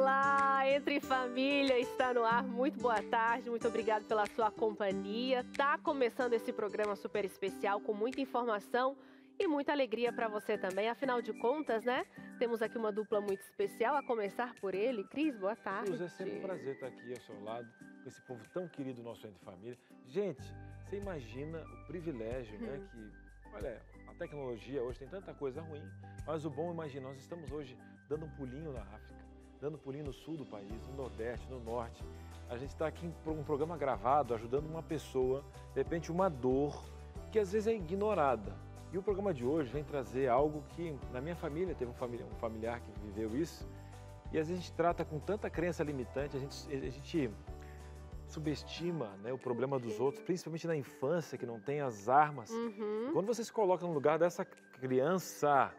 Olá, Entre Família está no ar. Muito boa tarde, muito obrigado pela sua companhia. Tá começando esse programa super especial com muita informação e muita alegria para você também. Afinal de contas, né? Temos aqui uma dupla muito especial, a começar por ele. Cris, boa tarde. Cruz, é sempre um prazer estar aqui ao seu lado, com esse povo tão querido nosso Entre Família. Gente, você imagina o privilégio, né, uhum. que Olha, a tecnologia hoje tem tanta coisa ruim, mas o bom, imagina, nós estamos hoje dando um pulinho na África dando pulinho no sul do país, no nordeste, no norte. A gente está aqui em um programa gravado, ajudando uma pessoa, de repente uma dor, que às vezes é ignorada. E o programa de hoje vem trazer algo que na minha família, teve um familiar, que viveu isso, e às vezes a gente trata com tanta crença limitante, a gente, a gente subestima né, o problema dos outros, principalmente na infância, que não tem as armas. Uhum. Quando você se coloca no lugar dessa criança,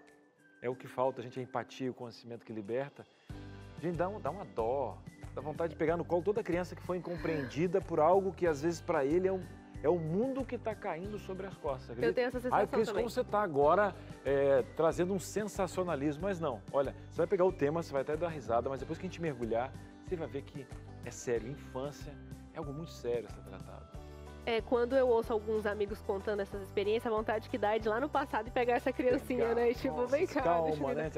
é o que falta, a gente é empatia, o conhecimento que liberta. Gente, dá, um, dá uma dó, dá vontade de pegar no colo toda criança que foi incompreendida por algo que às vezes para ele é um, é o mundo que está caindo sobre as costas. Eu tenho essa sensação. Ah, Cris, como você está agora é, trazendo um sensacionalismo, mas não. Olha, você vai pegar o tema, você vai até dar risada, mas depois que a gente mergulhar, você vai ver que é sério. Infância é algo muito sério a ser tratado. É, quando eu ouço alguns amigos contando essas experiências, a vontade que dá é de ir lá no passado e pegar essa criancinha, pegar, né? E tipo, nossa, vem cá, calma, né?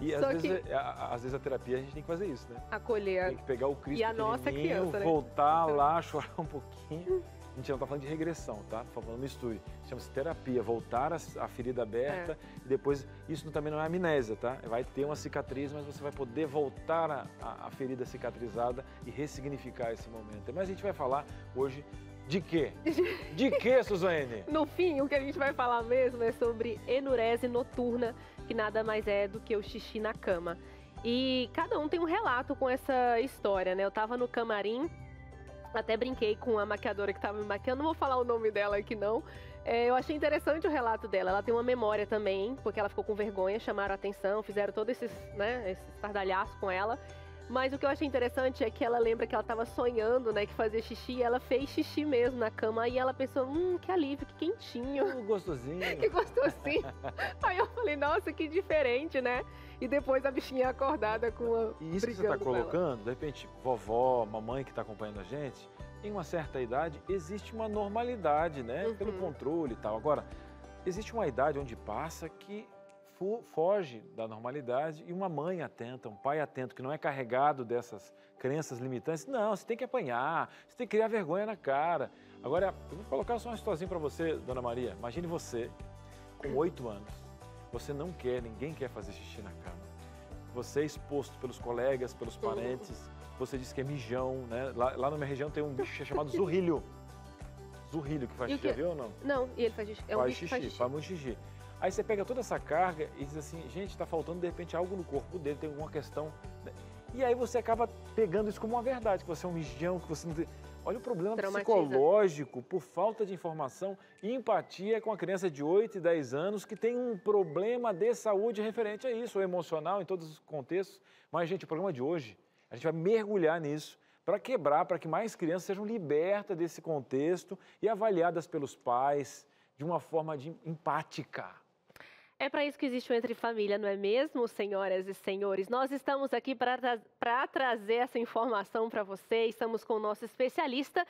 E às vezes, que... É, a, às vezes, a, terapia a gente tem que fazer isso, né? Acolher. Tem que pegar o Cristo e a nossa é criança, né? voltar então... lá, chorar um pouquinho. A gente não está falando de regressão, tá? Estou falando misture. Chama-se terapia, voltar a, a ferida aberta é. e depois. Isso também não é amnésia, tá? Vai ter uma cicatriz, mas você vai poder voltar a, a, a ferida cicatrizada e ressignificar esse momento. Mas a gente vai falar hoje de quê? De quê, Suzane? no fim, o que a gente vai falar mesmo é sobre enurese noturna que nada mais é do que o xixi na cama. E cada um tem um relato com essa história, né? Eu tava no camarim, até brinquei com a maquiadora que tava me maquiando, não vou falar o nome dela aqui não. É, eu achei interessante o relato dela. Ela tem uma memória também, porque ela ficou com vergonha, chamaram a atenção, fizeram todo esses, né, esses estardalhaço com ela. Mas o que eu achei interessante é que ela lembra que ela estava sonhando, né, que fazia xixi, e ela fez xixi mesmo na cama, e ela pensou, hum, que alívio, que quentinho. Uh, que gostosinho. que gostosinho. Aí eu falei, nossa, que diferente, né? E depois a bichinha acordada com a. E isso que você está colocando, de repente, vovó, mamãe que está acompanhando a gente, em uma certa idade existe uma normalidade, né? Uhum. Pelo controle e tal. Agora, existe uma idade onde passa que foge da normalidade e uma mãe atenta, um pai atento, que não é carregado dessas crenças limitantes, não, você tem que apanhar, você tem que criar vergonha na cara. Agora, eu vou colocar só uma historinha para você, dona Maria. Imagine você, com oito anos, você não quer, ninguém quer fazer xixi na cama. Você é exposto pelos colegas, pelos parentes, você diz que é mijão, né? Lá, lá na minha região tem um bicho é chamado zurrilho. Zurrilho que faz xixi, que... viu ou não? Não, e ele faz xixi. É um faz xixi, faz xixi, faz muito xixi. Aí você pega toda essa carga e diz assim, gente, está faltando de repente algo no corpo dele, tem alguma questão. Né? E aí você acaba pegando isso como uma verdade, que você é um mijão, que você não tem... Olha o problema Traumatiza. psicológico por falta de informação e empatia com a criança de 8 e 10 anos que tem um problema de saúde referente a isso, ou emocional em todos os contextos. Mas, gente, o programa de hoje, a gente vai mergulhar nisso para quebrar, para que mais crianças sejam libertas desse contexto e avaliadas pelos pais de uma forma de empática. É para isso que existe o Entre Família, não é mesmo, senhoras e senhores? Nós estamos aqui para trazer essa informação para vocês. Estamos com o nosso especialista.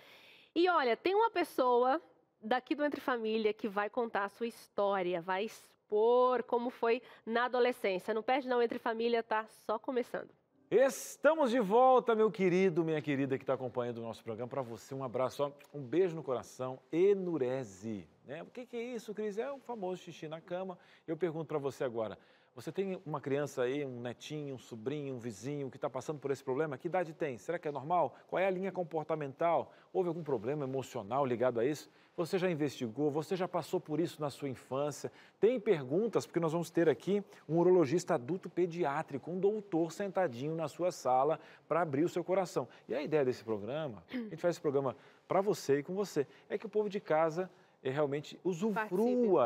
E olha, tem uma pessoa daqui do Entre Família que vai contar a sua história, vai expor como foi na adolescência. Não perde não, Entre Família está só começando. Estamos de volta, meu querido, minha querida que está acompanhando o nosso programa. Para você, um abraço, um beijo no coração, enurese. Né? O que, que, é isso, Cris? É o famoso xixi na cama. Eu pergunto para você agora, você tem uma criança aí, um netinho, um sobrinho, um vizinho que está passando por esse problema? Que idade tem? Será que é normal? Qual é a linha comportamental? Houve algum problema emocional ligado a isso? Você já investigou? Você já passou por isso na sua infância? Tem perguntas, porque nós vamos ter aqui um urologista adulto pediátrico, um doutor sentadinho na sua sala para abrir o seu coração. E a ideia desse programa, a gente faz esse programa para você e com você, é que o povo de casa eh, realmente usufrua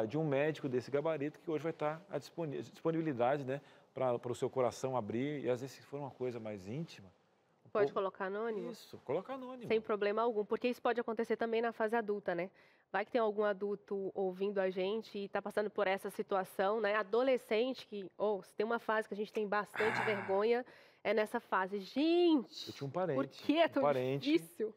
Participe. de um médico desse gabarito que hoje vai estar tá à disponibilidade, né? Para o seu coração abrir, e às vezes se for uma coisa mais íntima, Pode ou... colocar anônimo? Isso, colocar anônimo. Sem problema algum, porque isso pode acontecer também na fase adulta, né? Vai que tem algum adulto ouvindo a gente e está passando por essa situação, né? Adolescente que, ou oh, se tem uma fase que a gente tem bastante ah. vergonha, é nessa fase. Gente! Eu tinha um parente. Por que é tão um parente, difícil?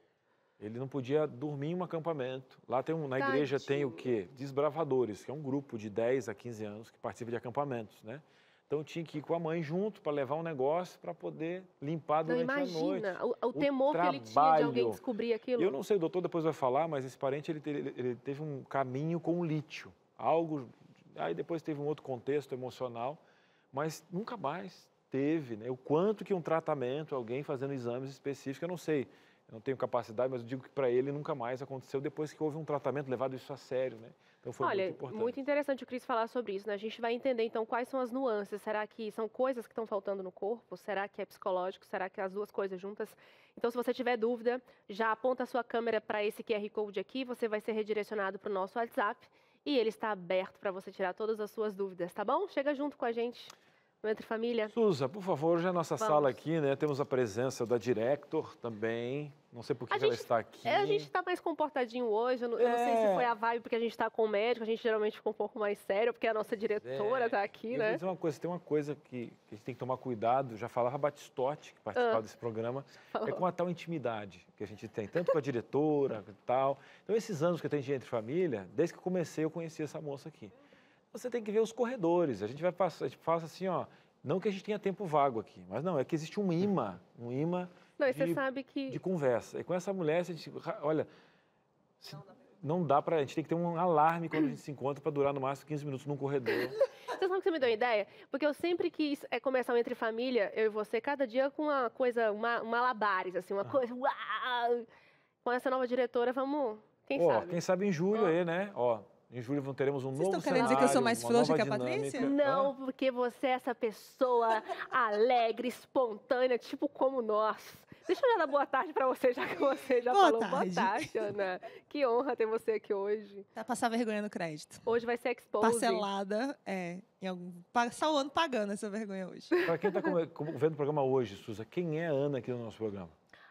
Ele não podia dormir em um acampamento. Lá tem um, na Tadinho. igreja tem o quê? Desbravadores, que é um grupo de 10 a 15 anos que participa de acampamentos, né? Então tinha que ir com a mãe junto para levar um negócio para poder limpar durante não, imagina, a noite. Imagina, o, o, temor o que ele tinha de alguém descobrir aquilo. Eu não sei, o doutor depois vai falar, mas esse parente ele, ele, ele teve um caminho com o lítio, algo. Aí depois teve um outro contexto emocional, mas nunca mais teve, né? O quanto que um tratamento, alguém fazendo exames específicos, eu não sei eu não tenho capacidade, mas eu digo que para ele nunca mais aconteceu depois que houve um tratamento levado isso a sério, né? Então foi Olha, muito importante. Olha, Muito interessante o Cris falar sobre isso, né? A gente vai entender então quais são as nuances. Será que são coisas que estão faltando no corpo? Será que é psicológico? Será que é as duas coisas juntas? Então, se você tiver dúvida, já aponta a sua câmera para esse QR Code aqui, você vai ser redirecionado para o nosso WhatsApp e ele está aberto para você tirar todas as suas dúvidas, tá bom? Chega junto com a gente no Entre Família. Suza, por favor, já é nossa Vamos. sala aqui, né? Temos a presença da Director também. Não sei por que, que gente, ela está aqui. É, a gente está mais comportadinho hoje. Eu não, é. eu não, sei se é. foi a vibe porque a gente está com o médico. A gente geralmente fica um pouco mais sério, porque a nossa é. diretora está é. aqui, né? Dizer uma coisa, tem uma coisa que, que, a gente tem que tomar cuidado. Já falava Batistotti, que participava ah. desse programa. Falou. É com a tal intimidade que a gente tem, tanto com a diretora e tal. Então, esses anos que eu tenho de Entre Família, desde que eu comecei, eu conheci essa moça aqui você tem que ver os corredores. A gente vai passar, a gente passa assim, ó. Não que a gente tenha tempo vago aqui, mas não, é que existe um imã, um imã não, de, que... de, conversa. E com essa mulher, a gente, olha, se, não dá pra. A gente tem que ter um alarme quando a gente se encontra para durar no máximo 15 minutos num corredor. Você sabe que você me deu uma ideia? Porque eu sempre quis é, começar um Entre Família, eu e você, cada dia com uma coisa, uma, um malabares, assim, uma ah. coisa. Uau! Com essa nova diretora, vamos. Quem oh, sabe? Quem sabe em julho oh. aí, né? Ó. Oh. Em julho não teremos um Vocês novo cenário. Vocês estão querendo dizer que eu sou mais frouxa que a Patrícia? Não, porque você é essa pessoa alegre, espontânea, tipo como nós. Deixa eu já dar boa tarde para você, já que você já boa falou tarde. boa tarde, Ana. Que honra ter você aqui hoje. Tá passar vergonha no crédito. Hoje vai ser exposto. Parcelada, é. Em algum, passar o ano pagando essa vergonha hoje. Para quem está vendo o programa hoje, Susa, quem é a Ana aqui no nosso programa?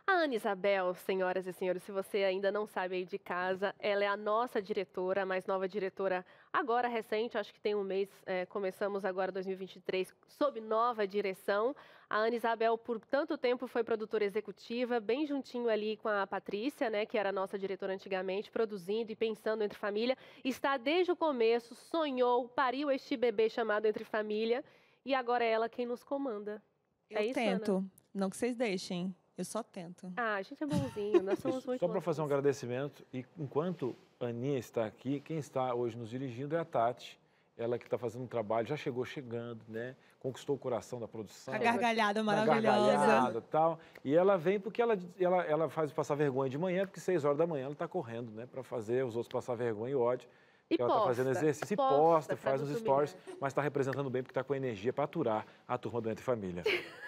A Ana Isabel, senhoras e senhores, se você ainda não sabe aí de casa, ela é a nossa diretora, a mais nova diretora agora recente, acho que tem um mês, é, começamos agora 2023, sob nova direção. A Ana Isabel, por tanto tempo, foi produtora executiva, bem juntinho ali com a Patrícia, né, que era a nossa diretora antigamente, produzindo e pensando entre família. Está desde o começo, sonhou, pariu este bebê chamado Entre Família, e agora é ela quem nos comanda. Eu é isso, tento, Ana? não que vocês deixem. Eu só tento. Ah, a gente é bonzinho, nós somos muito Só para fazer um agradecimento, e enquanto a Aninha está aqui, quem está hoje nos dirigindo é a Tati. Ela que está fazendo um trabalho, já chegou chegando, né? Conquistou o coração da produção. A gargalhada maravilhosa. A gargalhada tal. E ela vem porque ela, ela, ela faz passar vergonha de manhã, porque seis horas da manhã ela está correndo, né? Para fazer os outros passar vergonha e ódio. E ela está fazendo exercício e posta, posta faz uns stories, mas está representando bem porque está com energia para aturar a turma do Entre Família.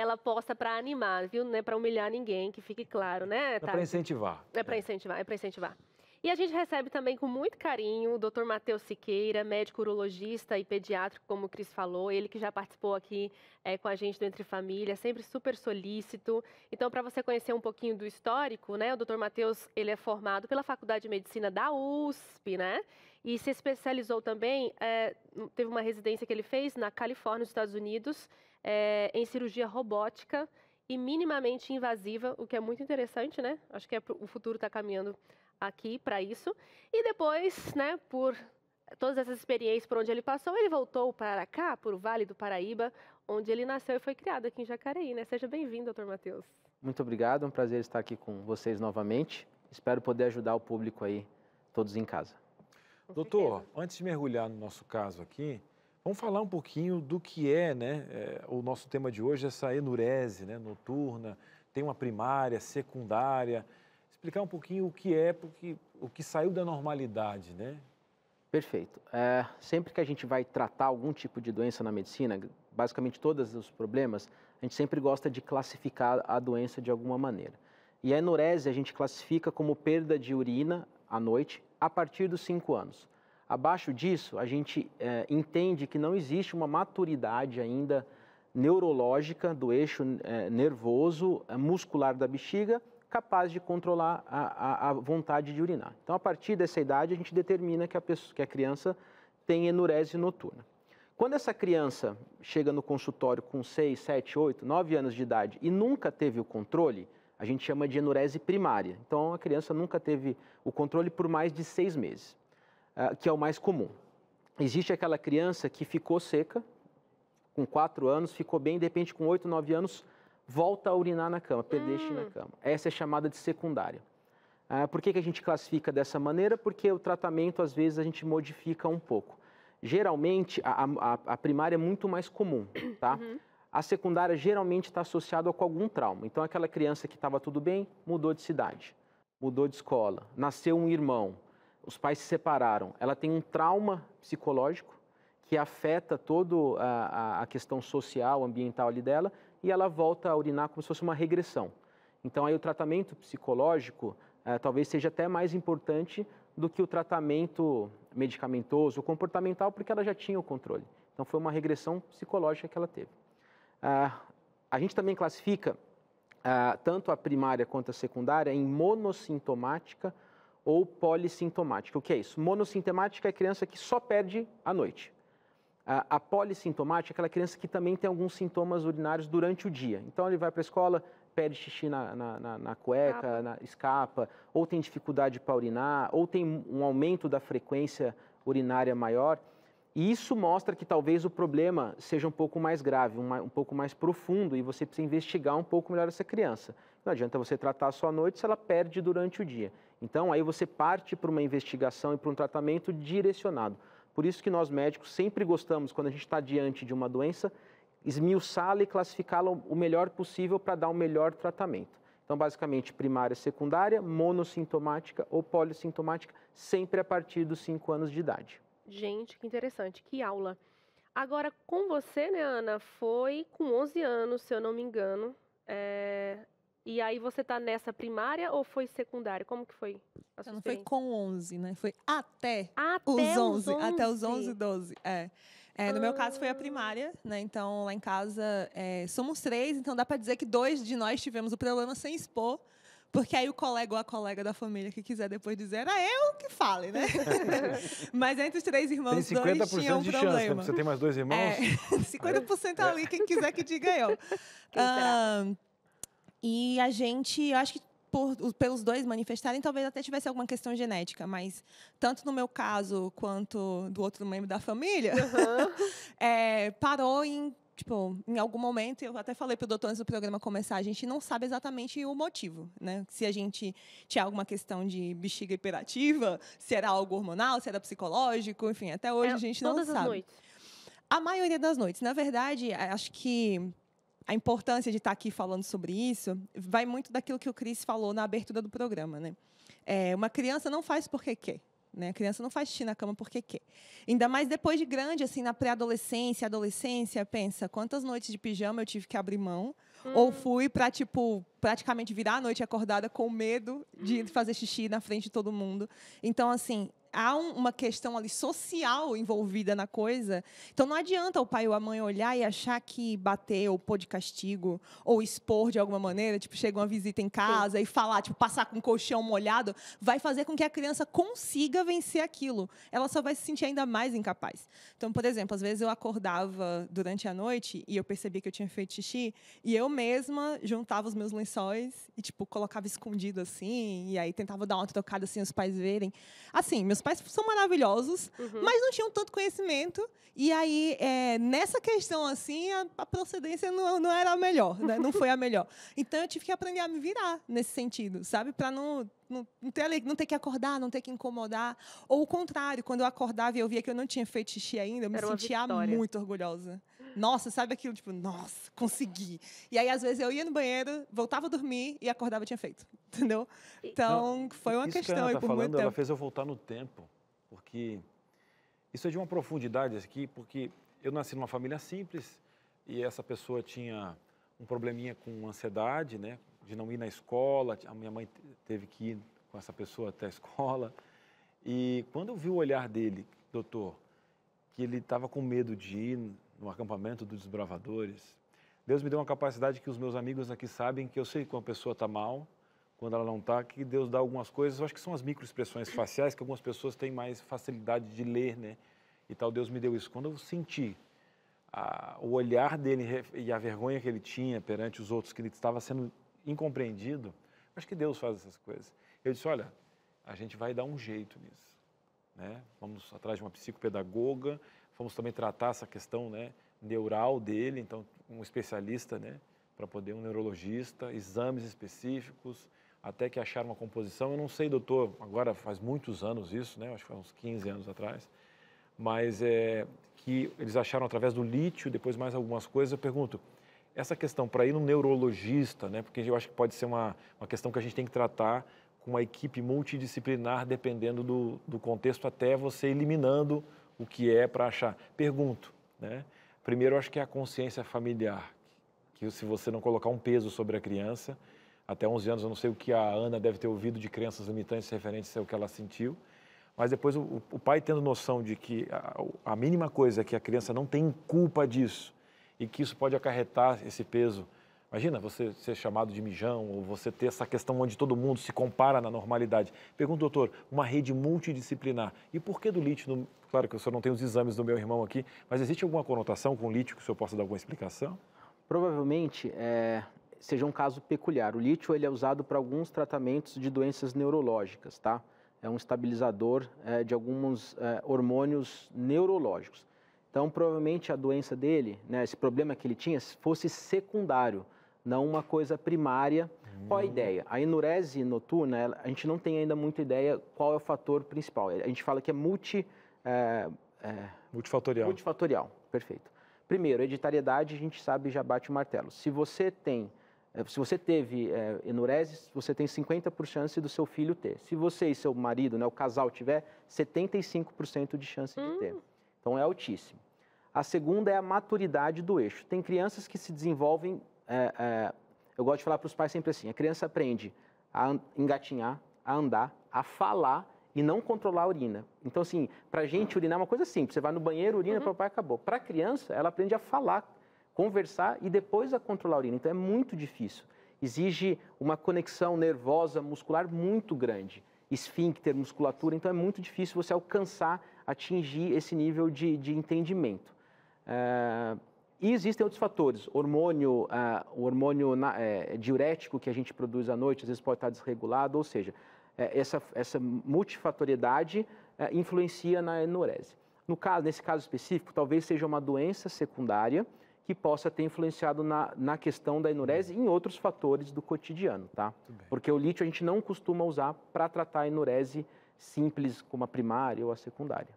ela posta para animar, viu? Não é para humilhar ninguém, que fique claro, né, tá? É para incentivar. É para é. incentivar, é para incentivar. E a gente recebe também com muito carinho o Dr. Matheus Siqueira, médico urologista e pediátrico, como o Cris falou, ele que já participou aqui é, com a gente do Entre Família, sempre super solícito. Então, para você conhecer um pouquinho do histórico, né, o Dr. Matheus, ele é formado pela Faculdade de Medicina da USP, né? E se especializou também, é, teve uma residência que ele fez na Califórnia, nos Estados Unidos, é, em cirurgia robótica e minimamente invasiva, o que é muito interessante, né? Acho que é, o futuro está caminhando aqui para isso. E depois, né, por todas essas experiências por onde ele passou, ele voltou para cá, para o Vale do Paraíba, onde ele nasceu e foi criado aqui em Jacareí, né? Seja bem-vindo, doutor Matheus. Muito obrigado, é um prazer estar aqui com vocês novamente. Espero poder ajudar o público aí, todos em casa. doutor, antes de mergulhar no nosso caso aqui, Vamos falar um pouquinho do que é, né, é, o nosso tema de hoje, essa enurese né, noturna, tem uma primária, secundária. Explicar um pouquinho o que é, porque, o que saiu da normalidade, né? Perfeito. É, sempre que a gente vai tratar algum tipo de doença na medicina, basicamente todos os problemas, a gente sempre gosta de classificar a doença de alguma maneira. E a enurese a gente classifica como perda de urina à noite a partir dos 5 anos. Abaixo disso, a gente é, entende que não existe uma maturidade ainda neurológica do eixo é, nervoso é, muscular da bexiga capaz de controlar a, a, a, vontade de urinar. Então, a partir dessa idade, a gente determina que a, pessoa, que a criança tem enurese noturna. Quando essa criança chega no consultório com 6, 7, 8, 9 anos de idade e nunca teve o controle, a gente chama de enurese primária. Então, a criança nunca teve o controle por mais de seis meses. Ah, que é o mais comum. Existe aquela criança que ficou seca, com 4 anos, ficou bem, de repente, com 8, 9 anos, volta a urinar na cama, perder hum. na cama. Essa é chamada de secundária. Ah, por que, que a gente classifica dessa maneira? Porque o tratamento, às vezes, a gente modifica um pouco. Geralmente, a, a, a primária é muito mais comum, tá? Uhum. A secundária geralmente está associada com algum trauma. Então, aquela criança que estava tudo bem, mudou de cidade, mudou de escola, nasceu um irmão, os pais se separaram, ela tem um trauma psicológico que afeta toda a, questão social, ambiental ali dela, e ela volta a urinar como se fosse uma regressão. Então, aí o tratamento psicológico eh, talvez seja até mais importante do que o tratamento medicamentoso, comportamental, porque ela já tinha o controle. Então, foi uma regressão psicológica que ela teve. Ah, a gente também classifica ah, tanto a primária quanto a secundária em monossintomática ou polissintomática. O que é isso? Monossintomática é a criança que só perde à noite. A, a polissintomática é aquela criança que também tem alguns sintomas urinários durante o dia. Então, ele vai para a escola, perde xixi na, na, na, na cueca, na, escapa, ou tem dificuldade para urinar, ou tem um aumento da frequência urinária maior. E isso mostra que talvez o problema seja um pouco mais grave, um, um, pouco mais profundo, e você precisa investigar um pouco melhor essa criança. Não adianta você tratar só à noite se ela perde durante o dia. Então, aí você parte para uma investigação e para um tratamento direcionado. Por isso que nós médicos sempre gostamos, quando a gente está diante de uma doença, esmiuçá-la e classificá-la o melhor possível para dar o um melhor tratamento. Então, basicamente, primária, secundária, monossintomática ou polissintomática, sempre a partir dos 5 anos de idade. Gente, que interessante, que aula. Agora, com você, né, Ana, foi com 11 anos, se eu não me engano, é, e aí você está nessa primária ou foi secundária? Como que foi? A sua não foi com 11, né? Foi até, até os 11, 11, até os 11, 12. É. é no ah. meu caso foi a ah. primária, né? Então lá em casa é, somos três, então dá para dizer que dois de nós tivemos o problema sem expor. Porque aí o colega ou a colega da família que quiser depois dizer, era ah, eu que fale, né? Mas entre os três irmãos, tem 50 dois tinham um de né? problema. Chance, Você tem mais dois irmãos? É, 50% é. ali, quem quiser que diga é eu. Quem será? Um, ah, e a gente, acho que por, pelos dois manifestarem, talvez até tivesse alguma questão genética, mas tanto no meu caso quanto do outro membro da família, uhum. é, parou em. Tipo, em algum momento, eu até falei para o doutor antes do programa começar, a gente não sabe exatamente o motivo, né? Se a gente tinha alguma questão de bexiga hiperativa, se era algo hormonal, se era psicológico, enfim, até hoje é, a gente não sabe. Todas as noites. A maioria das noites. Na verdade, acho que a importância de estar tá aqui falando sobre isso vai muito daquilo que o Cris falou na abertura do programa. Né? É, uma criança não faz porque quer. Né? A criança não faz xixi na cama porque quer. Ainda mais depois de grande, assim, na pré-adolescência, adolescência, pensa, quantas noites de pijama eu tive que abrir mão? Hum. Ou fui para tipo, praticamente virar a noite acordada com medo de hum. fazer xixi na frente de todo mundo. Então, assim, há um, uma questão ali social envolvida na coisa. Então não adianta o pai ou a mãe olhar e achar que bater ou pôr de castigo ou expor de alguma maneira, tipo, chega uma visita em casa Sim. e falar, tipo, passar com o colchão molhado, vai fazer com que a criança consiga vencer aquilo. Ela só vai se sentir ainda mais incapaz. Então, por exemplo, às vezes eu acordava durante a noite e eu percebia que eu tinha feito xixi e eu mesma juntava os meus lençóis e tipo colocava escondido assim, e aí tentava dar uma trocada assim os pais verem. Assim, meus meus pais são maravilhosos, uhum. mas não tinham tanto conhecimento. E aí, é, nessa questão, assim, a, a procedência não, não, era a melhor, né? não foi a melhor. Então, eu tive que aprender a me virar nesse sentido, sabe? Para não não, não, ter, não ter que acordar, não ter que incomodar. Ou o contrário, quando eu acordava e eu via que eu não tinha feito xixi ainda, eu me sentia vitória. muito orgulhosa. Nossa, sabe aquilo? Tipo, nossa, consegui. E aí, às vezes, eu ia no banheiro, voltava a dormir e acordava tinha feito. Entendeu? Então, foi uma isso questão. Que ela tá por falando, ela fez eu voltar no tempo. Porque isso é de uma profundidade aqui, porque eu nasci numa família simples e essa pessoa tinha um probleminha com ansiedade, né? De não ir na escola. A minha mãe teve que ir com essa pessoa até a escola. E quando eu vi o olhar dele, doutor, que ele estava com medo de ir no acampamento dos desbravadores. Deus me deu uma capacidade que os meus amigos aqui sabem que eu sei que uma pessoa está mal, quando ela não está, que Deus dá algumas coisas. Eu acho que são as microexpressões faciais que algumas pessoas têm mais facilidade de ler, né? E tal, Deus me deu isso. Quando eu senti a, ah, o olhar dele e a vergonha que ele tinha perante os outros, que ele estava sendo incompreendido, acho que Deus faz essas coisas. Eu disse: olha, a gente vai dar um jeito nisso. Né? Vamos atrás de uma psicopedagoga Fomos também tratar essa questão né, neural dele, então um especialista, né, para poder um neurologista, exames específicos, até que acharam uma composição. Eu não sei, doutor, agora faz muitos anos isso, né? Acho que faz uns 15 anos atrás. Mas é que eles acharam através do lítio, depois mais algumas coisas. Eu pergunto, essa questão para ir no neurologista, né? Porque eu acho que pode ser uma, uma questão que a gente tem que tratar com uma equipe multidisciplinar, dependendo do, do contexto, até você eliminando o que é para achar. Pergunto, né? Primeiro, acho que é a consciência familiar, que se você não colocar um peso sobre a criança, até 11 anos, eu não sei o que a Ana deve ter ouvido de crenças limitantes referentes ao que ela sentiu, mas depois o, o pai tendo noção de que a, a mínima coisa é que a criança não tem culpa disso e que isso pode acarretar esse peso Imagina você ser chamado de mijão ou você ter essa questão onde todo mundo se compara na normalidade. Pergunta, doutor, uma rede multidisciplinar. E por que do lítio? No... Claro que eu só não tenho os exames do meu irmão aqui, mas existe alguma conotação com lítio que o senhor possa dar alguma explicação? Provavelmente é, seja um caso peculiar. O lítio ele é usado para alguns tratamentos de doenças neurológicas, tá? É um estabilizador é, de alguns é, hormônios neurológicos. Então, provavelmente a doença dele, né, esse problema que ele tinha, fosse secundário não uma coisa primária. Qual a hum. ideia? A enurese noturna, a gente não tem ainda muita ideia qual é o fator principal. A gente fala que é multi... É, é, multifatorial. Multifatorial, perfeito. Primeiro, hereditariedade, a gente sabe, já bate o martelo. Se você tem, é, se você teve é, enurese, você tem 50% chance do seu filho ter. Se você e seu marido, né, o casal, tiver, 75% de chance hum. de ter. Hum. Então, é altíssimo. A segunda é a maturidade do eixo. Tem crianças que se desenvolvem é, é, eu gosto de falar para os pais sempre assim: a criança aprende a engatinhar, a andar, a falar e não controlar a urina. Então, assim, para gente urinar é uma coisa simples: você vai no banheiro, urina, uhum. papai acabou. Para a criança, ela aprende a falar, conversar e depois a controlar a urina. Então, é muito difícil. Exige uma conexão nervosa, muscular muito grande esfíncter, musculatura, então é muito difícil você alcançar, atingir esse nível de, de entendimento. É, e existem outros fatores, hormônio, ah, o hormônio na, é, diurético que a gente produz à noite, às vezes pode estar desregulado, ou seja, é, essa, essa multifatoriedade é, influencia na enurese. No caso, nesse caso específico, talvez seja uma doença secundária que possa ter influenciado na, na questão da enurese e em outros fatores do cotidiano, tá? Porque o lítio a gente não costuma usar para tratar a enurese simples, como a primária ou a secundária.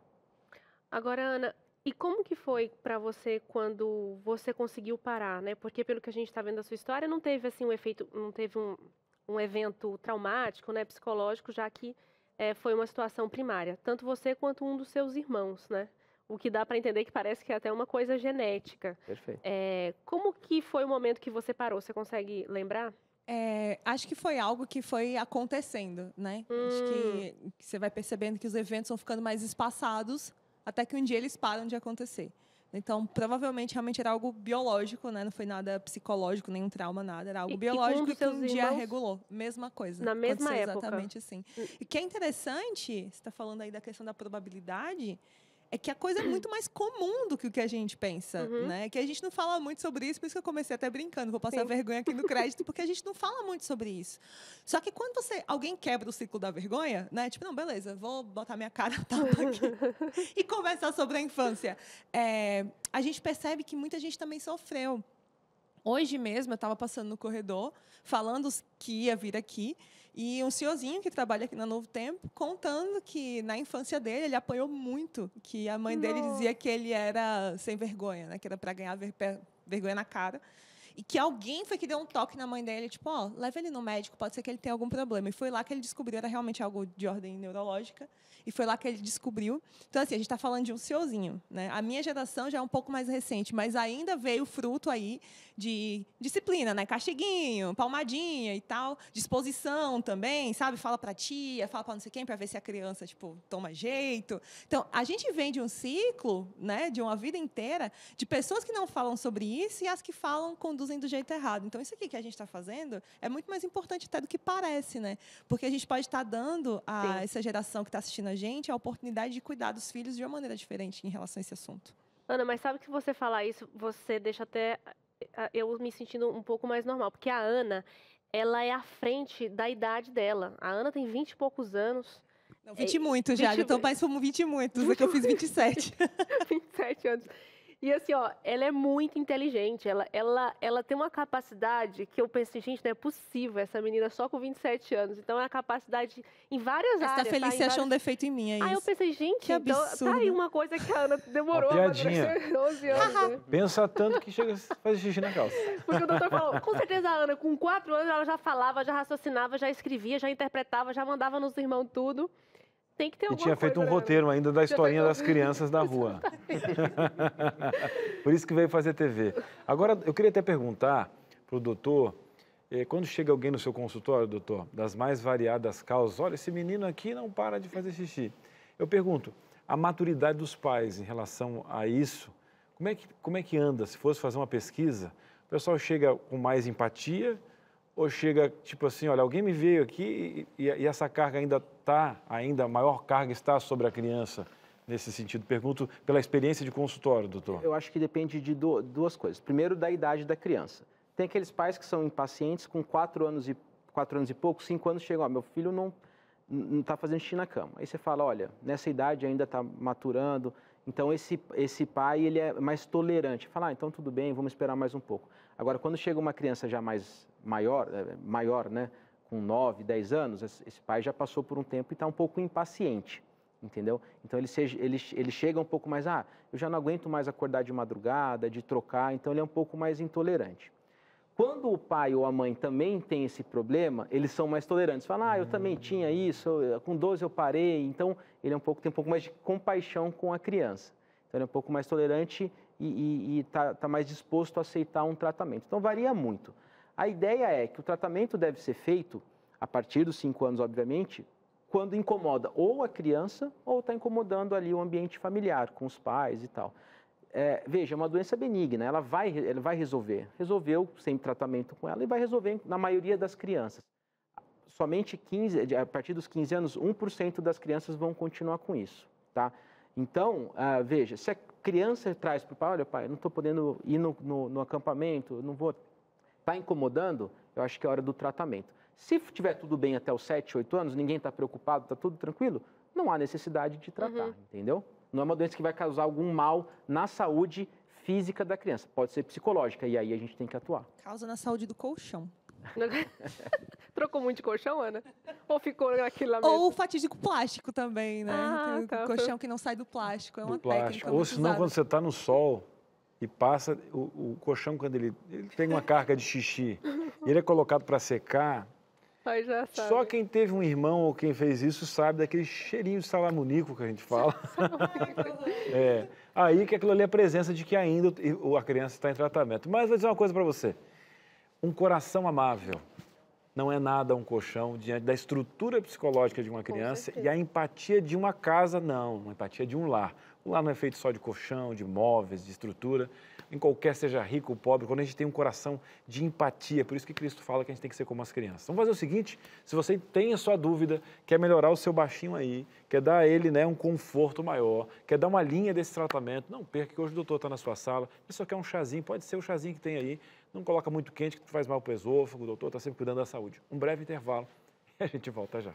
Agora, Ana, e como que foi para você quando você conseguiu parar, né? Porque pelo que a gente está vendo da sua história, não teve assim um efeito, não teve um, um evento traumático, né, psicológico, já que é, foi uma situação primária, tanto você quanto um dos seus irmãos, né? O que dá para entender que parece que é até uma coisa genética. Perfeito. É, como que foi o momento que você parou? Você consegue lembrar? É, acho que foi algo que foi acontecendo, né? Hum. Acho que, hum. que você vai percebendo que os eventos vão ficando mais espaçados até que um dia eles param de acontecer. Então, provavelmente, realmente era algo biológico, né? Não foi nada psicológico, nenhum trauma, nada. Era algo e, biológico e que um dia regulou. Mesma coisa. Na mesma época. Exatamente assim. Hum. E que é interessante, você está falando aí da questão da probabilidade, é que a coisa é muito mais comum do que o que a gente pensa, uhum. né? Que a gente não fala muito sobre isso, por isso que eu comecei até brincando, vou passar Sim. vergonha aqui no crédito, porque a gente não fala muito sobre isso. Só que quando você, alguém quebra o ciclo da vergonha, né? Tipo, não, beleza, vou botar minha cara a tapa aqui e conversar sobre a infância. É, a gente percebe que muita gente também sofreu. Hoje mesmo eu estava passando no corredor, falando que ia vir aqui, e um senhorzinho que trabalha aqui na Novo Tempo, contando que na infância dele ele apanhou muito, que a mãe Nossa. dele dizia que ele era sem vergonha, né? que era para ganhar ver, vergonha na cara. E que alguém foi que deu um toque na mãe dele, tipo, ó, oh, leva ele no médico, pode ser que ele tenha algum problema. E foi lá que ele descobriu, era realmente algo de ordem neurológica. E foi lá que ele descobriu. Então, assim, a gente está falando de um senhorzinho, né? A minha geração já é um pouco mais recente, mas ainda veio fruto aí de disciplina, né? Castiguinho, palmadinha e tal, disposição também, sabe? Fala para tia, fala para não sei quem, para ver se a criança tipo toma jeito. Então, a gente vem de um ciclo, né, de uma vida inteira de pessoas que não falam sobre isso e as que falam conduzem do jeito errado. Então, isso aqui que a gente está fazendo é muito mais importante até do que parece, né? Porque a gente pode estar tá dando a Sim. essa geração que está assistindo a gente a oportunidade de cuidar dos filhos de uma maneira diferente em relação a esse assunto. Ana, mas sabe que você falar isso, você deixa até eu me sentindo um pouco mais normal, porque a Ana, ela é à frente da idade dela. A Ana tem 20 e poucos anos. Não, 20 e é, muito já, 20... então pais fomos 20 e muitos, 20... É eu fiz 27. 27 anos. E assim, ó, ela é muito inteligente. Ela, ela, ela tem uma capacidade que eu pensei, gente, não é possível essa menina só com 27 anos. Então, é a capacidade em várias Essa áreas. Essa Felice tá, várias... achou um defeito em mim, é isso. Ah, eu pensei, gente, que então, tá absurdo. tá aí uma coisa que a Ana demorou a 11 anos. Né? Pensa tanto que chega a fazer xixi na calça. Porque o doutor falou, com certeza a Ana, com 4 anos, ela já falava, já raciocinava, já escrevia, já interpretava, já mandava nos irmãos tudo tem que ter alguma E tinha feito um né? roteiro né? ainda da historinha das crianças da rua. Por isso que veio fazer TV. Agora, eu queria até perguntar para o doutor, eh, quando chega alguém no seu consultório, doutor, das mais variadas causas, olha, esse menino aqui não para de fazer xixi. Eu pergunto, a maturidade dos pais em relação a isso, como é que, como é que anda? Se fosse fazer uma pesquisa, o pessoal chega com mais empatia ou chega, tipo assim, olha, alguém me veio aqui e, e essa carga ainda Tá? ainda, a maior carga está sobre a criança nesse sentido? Pergunto pela experiência de consultório, doutor. Eu acho que depende de duas coisas. Primeiro, da idade da criança. Tem aqueles pais que são impacientes, com 4 anos e, quatro anos e pouco, 5 anos, chegam, ó, meu filho não não está fazendo xixi na cama. Aí você fala, olha, nessa idade ainda está maturando, então esse, esse pai ele é mais tolerante. Fala, ah, então tudo bem, vamos esperar mais um pouco. Agora, quando chega uma criança já mais maior, é, maior né, com 9, 10 anos, esse pai já passou por um tempo e está um pouco impaciente, entendeu? Então ele, seja, ele, ele chega um pouco mais, ah, eu já não aguento mais acordar de madrugada, de trocar, então ele é um pouco mais intolerante. Quando o pai ou a mãe também tem esse problema, eles são mais tolerantes. Falam, ah, eu também tinha isso, com 12 eu parei. Então, ele é um pouco, tem um pouco mais de compaixão com a criança. Então, ele é um pouco mais tolerante e está tá mais disposto a aceitar um tratamento. Então, varia muito. A ideia é que o tratamento deve ser feito, a partir dos 5 anos, obviamente, quando incomoda ou a criança ou está incomodando ali o ambiente familiar, com os pais e tal. É, veja, é uma doença benigna, ela vai, ela vai resolver. Resolveu sem tratamento com ela e vai resolver na maioria das crianças. Somente 15, a partir dos 15 anos, 1% das crianças vão continuar com isso, tá? Então, ah, veja, se a criança traz para o pai, olha pai, não estou podendo ir no, no, no acampamento, não vou Está incomodando? Eu acho que é hora do tratamento. Se tiver tudo bem até os 7, 8 anos, ninguém está preocupado, está tudo tranquilo, não há necessidade de tratar, uhum. entendeu? Não é uma doença que vai causar algum mal na saúde física da criança. Pode ser psicológica e aí a gente tem que atuar. Causa na saúde do colchão. Trocou muito de colchão, Ana? Ou ficou naquilo lá mesmo? Ou fatídico plástico também, né? Ah, tá. Colchão que não sai do plástico. É uma do técnica. Ou senão, usada. quando você está no sol, e passa o, o colchão quando ele, ele tem uma carga de xixi e ele é colocado para secar. Só quem teve um irmão ou quem fez isso sabe daquele cheirinho de salamunico que a gente fala. é. Aí que aquilo ali é a presença de que ainda a criança está em tratamento. Mas vou dizer uma coisa para você. Um coração amável não é nada um colchão diante da estrutura psicológica de uma criança e a empatia de uma casa, não, uma empatia de um lar. O lar não é feito só de colchão, de móveis, de estrutura, em qualquer seja rico ou pobre, quando a gente tem um coração de empatia, por isso que Cristo fala que a gente tem que ser como as crianças. Vamos fazer o seguinte, se você tem a sua dúvida, quer melhorar o seu baixinho aí, quer dar a ele né, um conforto maior, quer dar uma linha desse tratamento, não perca que hoje o doutor está na sua sala, ele só quer um chazinho, pode ser o chazinho que tem aí, não coloca muito quente, que faz mal para o esôfago, o doutor está sempre cuidando da saúde. Um breve intervalo e a gente volta já.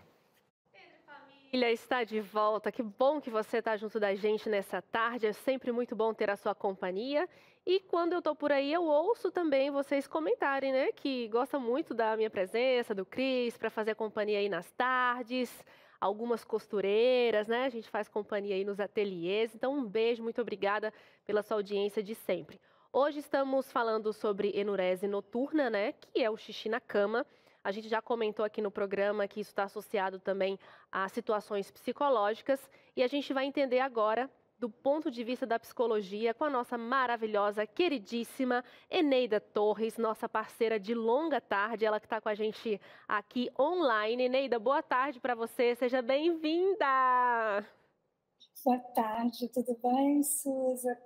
Família está de volta. Que bom que você está junto da gente nessa tarde. É sempre muito bom ter a sua companhia. E quando eu estou por aí, eu ouço também vocês comentarem, né? Que gosta muito da minha presença, do Cris, para fazer companhia aí nas tardes. Algumas costureiras, né? A gente faz companhia aí nos ateliês. Então, um beijo, muito obrigada pela sua audiência de sempre. Hoje estamos falando sobre enurese noturna, né? Que é o xixi na cama. A gente já comentou aqui no programa que isso está associado também a situações psicológicas. E a gente vai entender agora, do ponto de vista da psicologia, com a nossa maravilhosa, queridíssima Eneida Torres, nossa parceira de longa tarde, ela que está com a gente aqui online. Eneida, boa tarde para você, seja bem-vinda! Boa tarde, tudo bem, Suza?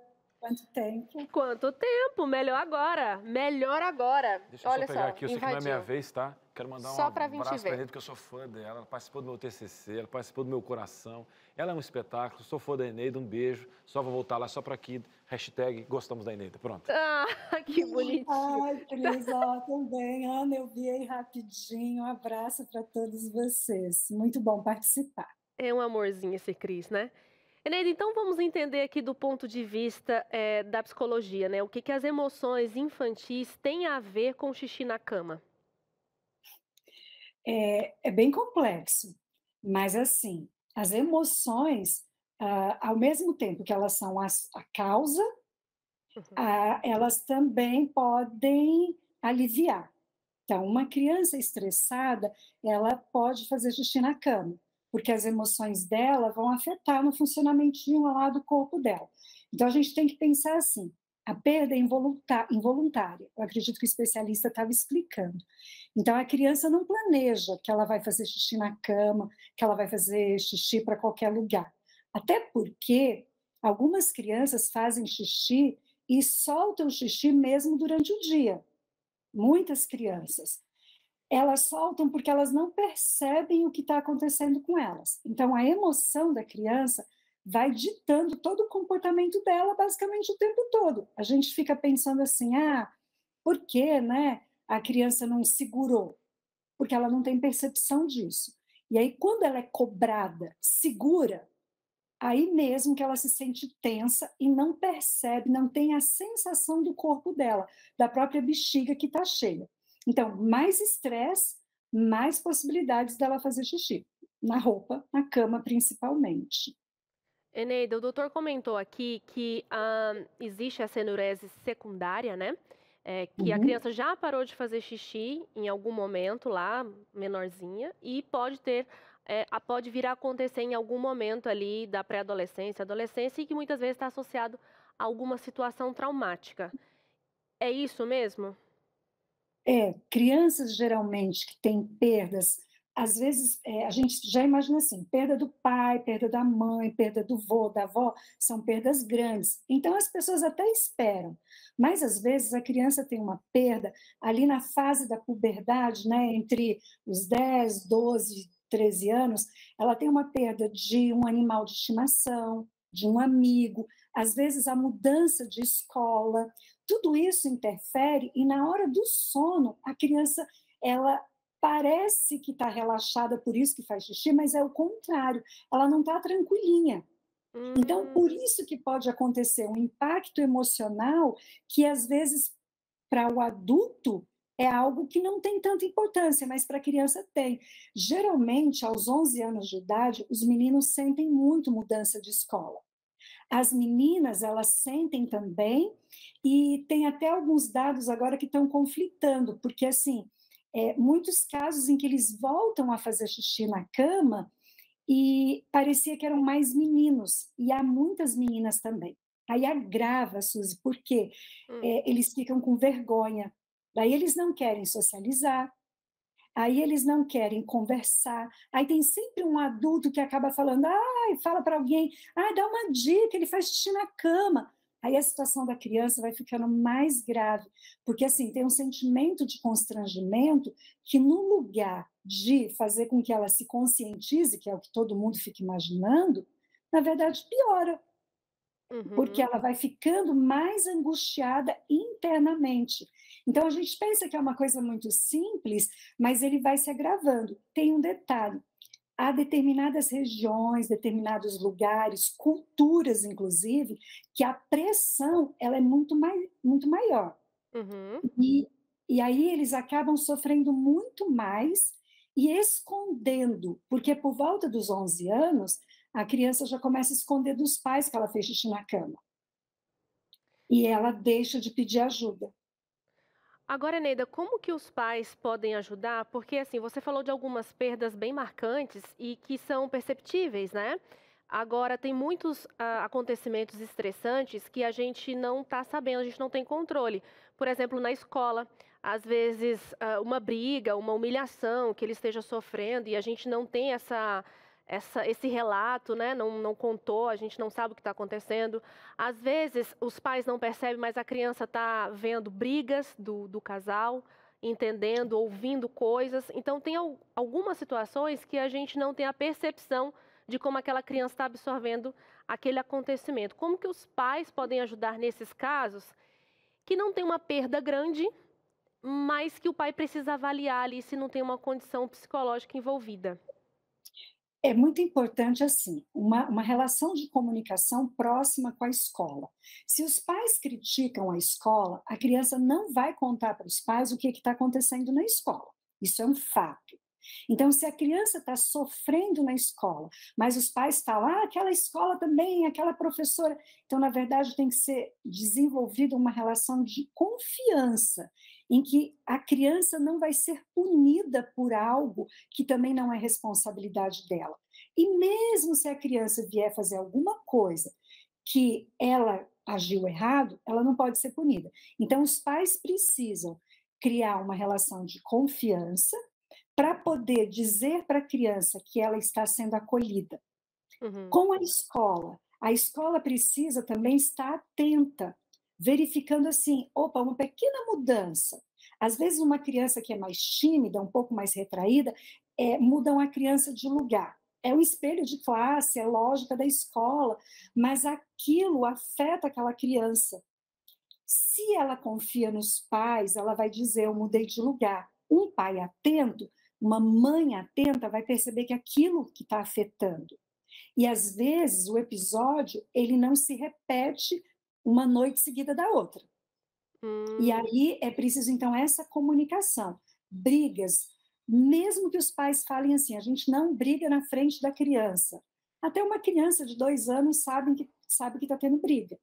Quanto tempo? Quanto tempo? Melhor agora. Melhor agora. Deixa eu só pegar só, aqui, eu sei que não é minha vez, tá? Quero mandar só um abraço pra gente, porque eu sou fã dela. Ela participou do meu TCC, ela participou do meu coração. Ela é um espetáculo. Sou fã da Eneida, um beijo. Só vou voltar lá só pra aqui. Hashtag gostamos da Eneida. Pronto. Ah, que bonitinho. Ai, Cris, ó, também. Ana, eu vi aí rapidinho. Um abraço pra todos vocês. Muito bom participar. É um amorzinho esse Cris, né? Eneida, então vamos entender aqui do ponto de vista é, da psicologia, né? O que, que as emoções infantis têm a ver com xixi na cama? É, é bem complexo, mas assim, as emoções, ah, ao mesmo tempo que elas são as, a causa, uhum. ah, elas também podem aliviar. Então, uma criança estressada, ela pode fazer xixi na cama porque as emoções dela vão afetar no um lado do corpo dela. Então a gente tem que pensar assim: a perda é involuntária. Eu acredito que o especialista estava explicando. Então, a criança não planeja que ela vai fazer xixi na cama, que ela vai fazer xixi para qualquer lugar. Até porque algumas crianças fazem xixi e soltam xixi mesmo durante o dia. Muitas crianças elas saltam porque elas não percebem o que está acontecendo com elas. Então, a emoção da criança vai ditando todo o comportamento dela basicamente o tempo todo. A gente fica pensando assim: ah, por que né, a criança não segurou? Porque ela não tem percepção disso. E aí, quando ela é cobrada, segura, aí mesmo que ela se sente tensa e não percebe, não tem a sensação do corpo dela, da própria bexiga que está cheia. Então, mais estresse, mais possibilidades dela fazer xixi, na roupa, na cama principalmente. Eneida, o doutor comentou aqui que um, existe a enurese secundária, né? É, que uhum. a criança já parou de fazer xixi em algum momento lá, menorzinha, e pode ter, é, pode vir a acontecer em algum momento ali da pré-adolescência, adolescência, e que muitas vezes está associado a alguma situação traumática. É isso mesmo? É, crianças geralmente que têm perdas, às vezes é, a gente já imagina assim, perda do pai, perda da mãe, perda do vô, da avó, são perdas grandes. Então as pessoas até esperam, mas às vezes a criança tem uma perda ali na fase da puberdade, né, entre os 10, 12, 13 anos, ela tem uma perda de um animal de estimação, de um amigo, às vezes a mudança de escola. Tudo isso interfere e na hora do sono a criança ela parece que está relaxada por isso que faz xixi, mas é o contrário, ela não está tranquilinha. Então, hum. por isso que pode acontecer um impacto emocional que às vezes para o adulto é algo que não tem tanta importância, mas para a criança tem. Geralmente, aos 11 anos de idade, os meninos sentem muito mudança de escola as meninas elas sentem também e tem até alguns dados agora que estão conflitando, porque assim, é, muitos casos em que eles voltam a fazer xixi na cama e parecia que eram mais meninos, e há muitas meninas também. Aí agrava, Suzy, porque hum. é, eles ficam com vergonha, daí eles não querem socializar, aí eles não querem conversar. Aí tem sempre um adulto que acaba falando, ai, fala para alguém, ah, dá uma dica, ele faz xixi na cama. Aí a situação da criança vai ficando mais grave, porque assim, tem um sentimento de constrangimento que no lugar de fazer com que ela se conscientize, que é o que todo mundo fica imaginando, na verdade piora. Uhum. Porque ela vai ficando mais angustiada internamente. Então a gente pensa que é uma coisa muito simples, mas ele vai se agravando. Tem um detalhe: há determinadas regiões, determinados lugares, culturas, inclusive, que a pressão ela é muito, mai muito maior. Uhum. E, e aí eles acabam sofrendo muito mais e escondendo, porque por volta dos 11 anos, a criança já começa a esconder dos pais que ela fez xixi na cama. E ela deixa de pedir ajuda. Agora, Neida, como que os pais podem ajudar? Porque, assim, você falou de algumas perdas bem marcantes e que são perceptíveis, né? Agora, tem muitos ah, acontecimentos estressantes que a gente não está sabendo, a gente não tem controle. Por exemplo, na escola, às vezes, ah, uma briga, uma humilhação que ele esteja sofrendo e a gente não tem essa essa, esse relato, né? Não, não contou, a gente não sabe o que está acontecendo. Às vezes, os pais não percebem, mas a criança está vendo brigas do, do casal, entendendo, ouvindo coisas. Então, tem algumas situações que a gente não tem a percepção de como aquela criança está absorvendo aquele acontecimento. Como que os pais podem ajudar nesses casos que não tem uma perda grande, mas que o pai precisa avaliar ali se não tem uma condição psicológica envolvida? é muito importante, assim, uma, uma relação de comunicação próxima com a escola. Se os pais criticam a escola, a criança não vai contar para os pais o que está acontecendo na escola. Isso é um fato. Então, se a criança está sofrendo na escola, mas os pais falam, ah, aquela escola também, aquela professora. Então, na verdade, tem que ser desenvolvida uma relação de confiança em que a criança não vai ser punida por algo que também não é responsabilidade dela. E mesmo se a criança vier fazer alguma coisa que ela agiu errado, ela não pode ser punida. Então, os pais precisam criar uma relação de confiança para poder dizer para a criança que ela está sendo acolhida. Uhum. Com a escola, a escola precisa também estar atenta verificando assim, opa, uma pequena mudança. Às vezes uma criança que é mais tímida, um pouco mais retraída, é, mudam a criança de lugar. É o um espelho de classe, é lógica da escola, mas aquilo afeta aquela criança. Se ela confia nos pais, ela vai dizer: Eu mudei de lugar. Um pai atento, uma mãe atenta, vai perceber que aquilo que está afetando. E às vezes o episódio ele não se repete uma noite seguida da outra. Hum. E aí é preciso, então, essa comunicação. Brigas, mesmo que os pais falem assim, a gente não briga na frente da criança. Até uma criança de dois anos sabe que sabe que está tendo briga.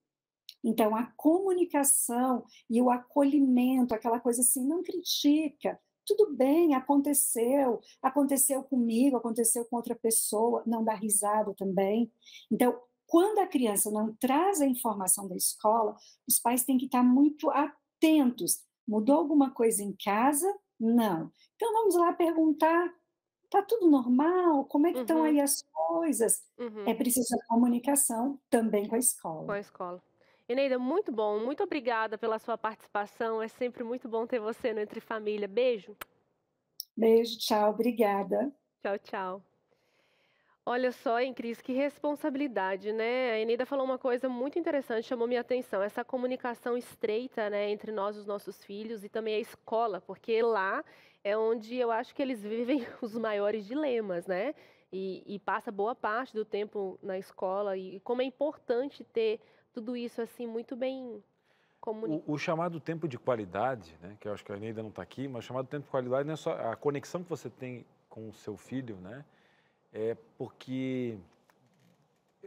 Então, a comunicação e o acolhimento, aquela coisa assim, não critica, tudo bem, aconteceu, aconteceu comigo, aconteceu com outra pessoa, não dá risada também. Então, quando a criança não traz a informação da escola, os pais têm que estar muito atentos. Mudou alguma coisa em casa? Não. Então vamos lá perguntar: tá tudo normal? Como é que uhum. estão aí as coisas? Uhum. É preciso a comunicação também com a escola. Com a escola. Eneida, muito bom. Muito obrigada pela sua participação. É sempre muito bom ter você no Entre Família. Beijo. Beijo, tchau. Obrigada. Tchau, tchau. Olha só, hein, Cris, que responsabilidade, né? A Eneida falou uma coisa muito interessante, chamou minha atenção, essa comunicação estreita, né, entre nós, os nossos filhos e também a escola, porque lá é onde eu acho que eles vivem os maiores dilemas, né? E, e passa boa parte do tempo na escola e como é importante ter tudo isso assim muito bem comunicado. O, o, chamado tempo de qualidade, né, que eu acho que a Eneida não está aqui, mas o chamado tempo de qualidade não é só a conexão que você tem com o seu filho, né? é porque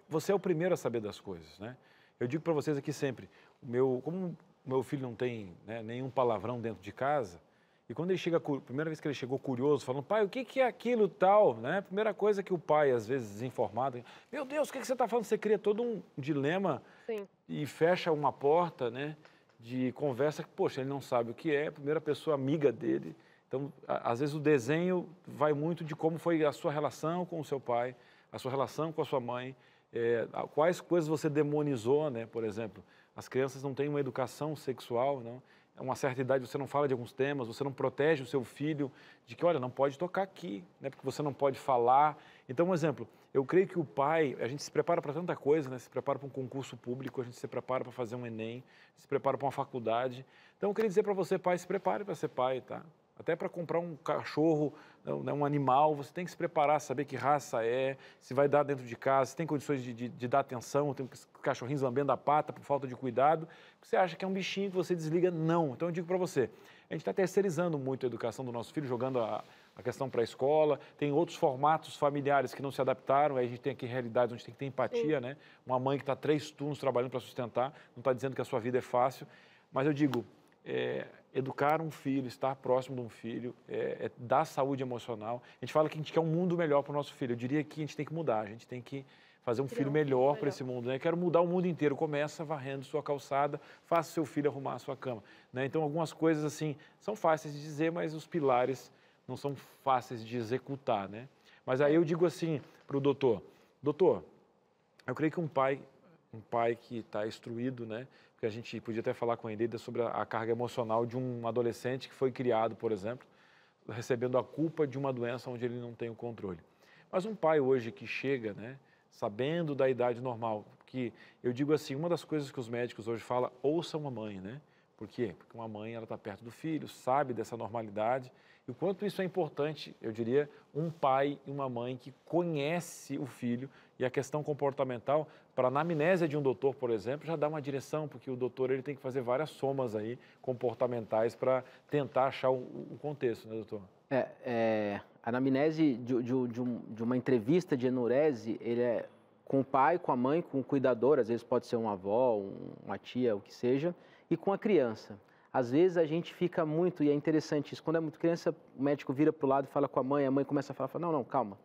você é o primeiro a saber das coisas, né? Eu digo para vocês aqui sempre, meu, como meu filho não tem né, nenhum palavrão dentro de casa, e quando ele chega, primeira vez que ele chegou curioso, falando, pai, o que, que é aquilo tal, né? Primeira coisa que o pai, às vezes desinformado, meu Deus, o que, que você está falando? Você cria todo um dilema Sim. e fecha uma porta, né? De conversa que, poxa, ele não sabe o que é, a primeira pessoa amiga dele então, às vezes o desenho vai muito de como foi a sua relação com o seu pai, a sua relação com a sua mãe, é, quais coisas você demonizou, né? Por exemplo, as crianças não têm uma educação sexual, não. A uma certa idade você não fala de alguns temas, você não protege o seu filho de que, olha, não pode tocar aqui, né? Porque você não pode falar. Então, um exemplo, eu creio que o pai, a gente se prepara para tanta coisa, né? Se prepara para um concurso público, a gente se prepara para fazer um ENEM, se prepara para uma faculdade. Então, eu queria dizer para você, pai, se prepare para ser pai, tá? Até para comprar um cachorro, né, né, um animal, você tem que se preparar, saber que raça é, se vai dar dentro de casa, se tem condições de, de, de dar atenção, tem cachorrinhos lambendo a pata por falta de cuidado. Você acha que é um bichinho que você desliga? Não. Então eu digo para você, a gente está terceirizando muito a educação do nosso filho, jogando a, a questão para a escola, tem outros formatos familiares que não se adaptaram, aí a gente tem aqui realidades onde tem que ter empatia, Sim. né? Uma mãe que está três turnos trabalhando para sustentar, não está dizendo que a sua vida é fácil, mas eu digo, é, educar um filho, estar próximo de um filho, é, é dar saúde emocional. A gente fala que a gente quer um mundo melhor para o nosso filho. Eu diria que a gente tem que mudar, a gente tem que fazer um Criar filho um melhor, melhor. para esse mundo. Né? Eu quero mudar o mundo inteiro. Começa varrendo sua calçada, faça seu filho arrumar a sua cama. Né? Então, algumas coisas assim são fáceis de dizer, mas os pilares não são fáceis de executar. Né? Mas aí eu digo assim para o doutor, doutor, eu creio que um pai, um pai que está instruído, né, que a gente podia até falar com a Eneida sobre a carga emocional de um adolescente que foi criado, por exemplo, recebendo a culpa de uma doença onde ele não tem o controle. Mas um pai hoje que chega, né, sabendo da idade normal, que eu digo assim, uma das coisas que os médicos hoje falam, ouça uma mãe, né? Por quê? Porque uma mãe, ela está perto do filho, sabe dessa normalidade e o quanto isso é importante, eu diria, um pai e uma mãe que conhece o filho e a questão comportamental, para a anamnésia de um doutor, por exemplo, já dá uma direção, porque o doutor ele tem que fazer várias somas aí comportamentais para tentar achar o, o, contexto, né, doutor? É, é a anamnese de, de, de, um, de uma entrevista de enurese, ele é com o pai, com a mãe, com o cuidador, às vezes pode ser um avó, um, uma tia, o que seja, e com a criança. Às vezes a gente fica muito, e é interessante isso, quando é muito criança, o médico vira para o lado e fala com a mãe, a mãe começa a falar, fala, não, não, calma,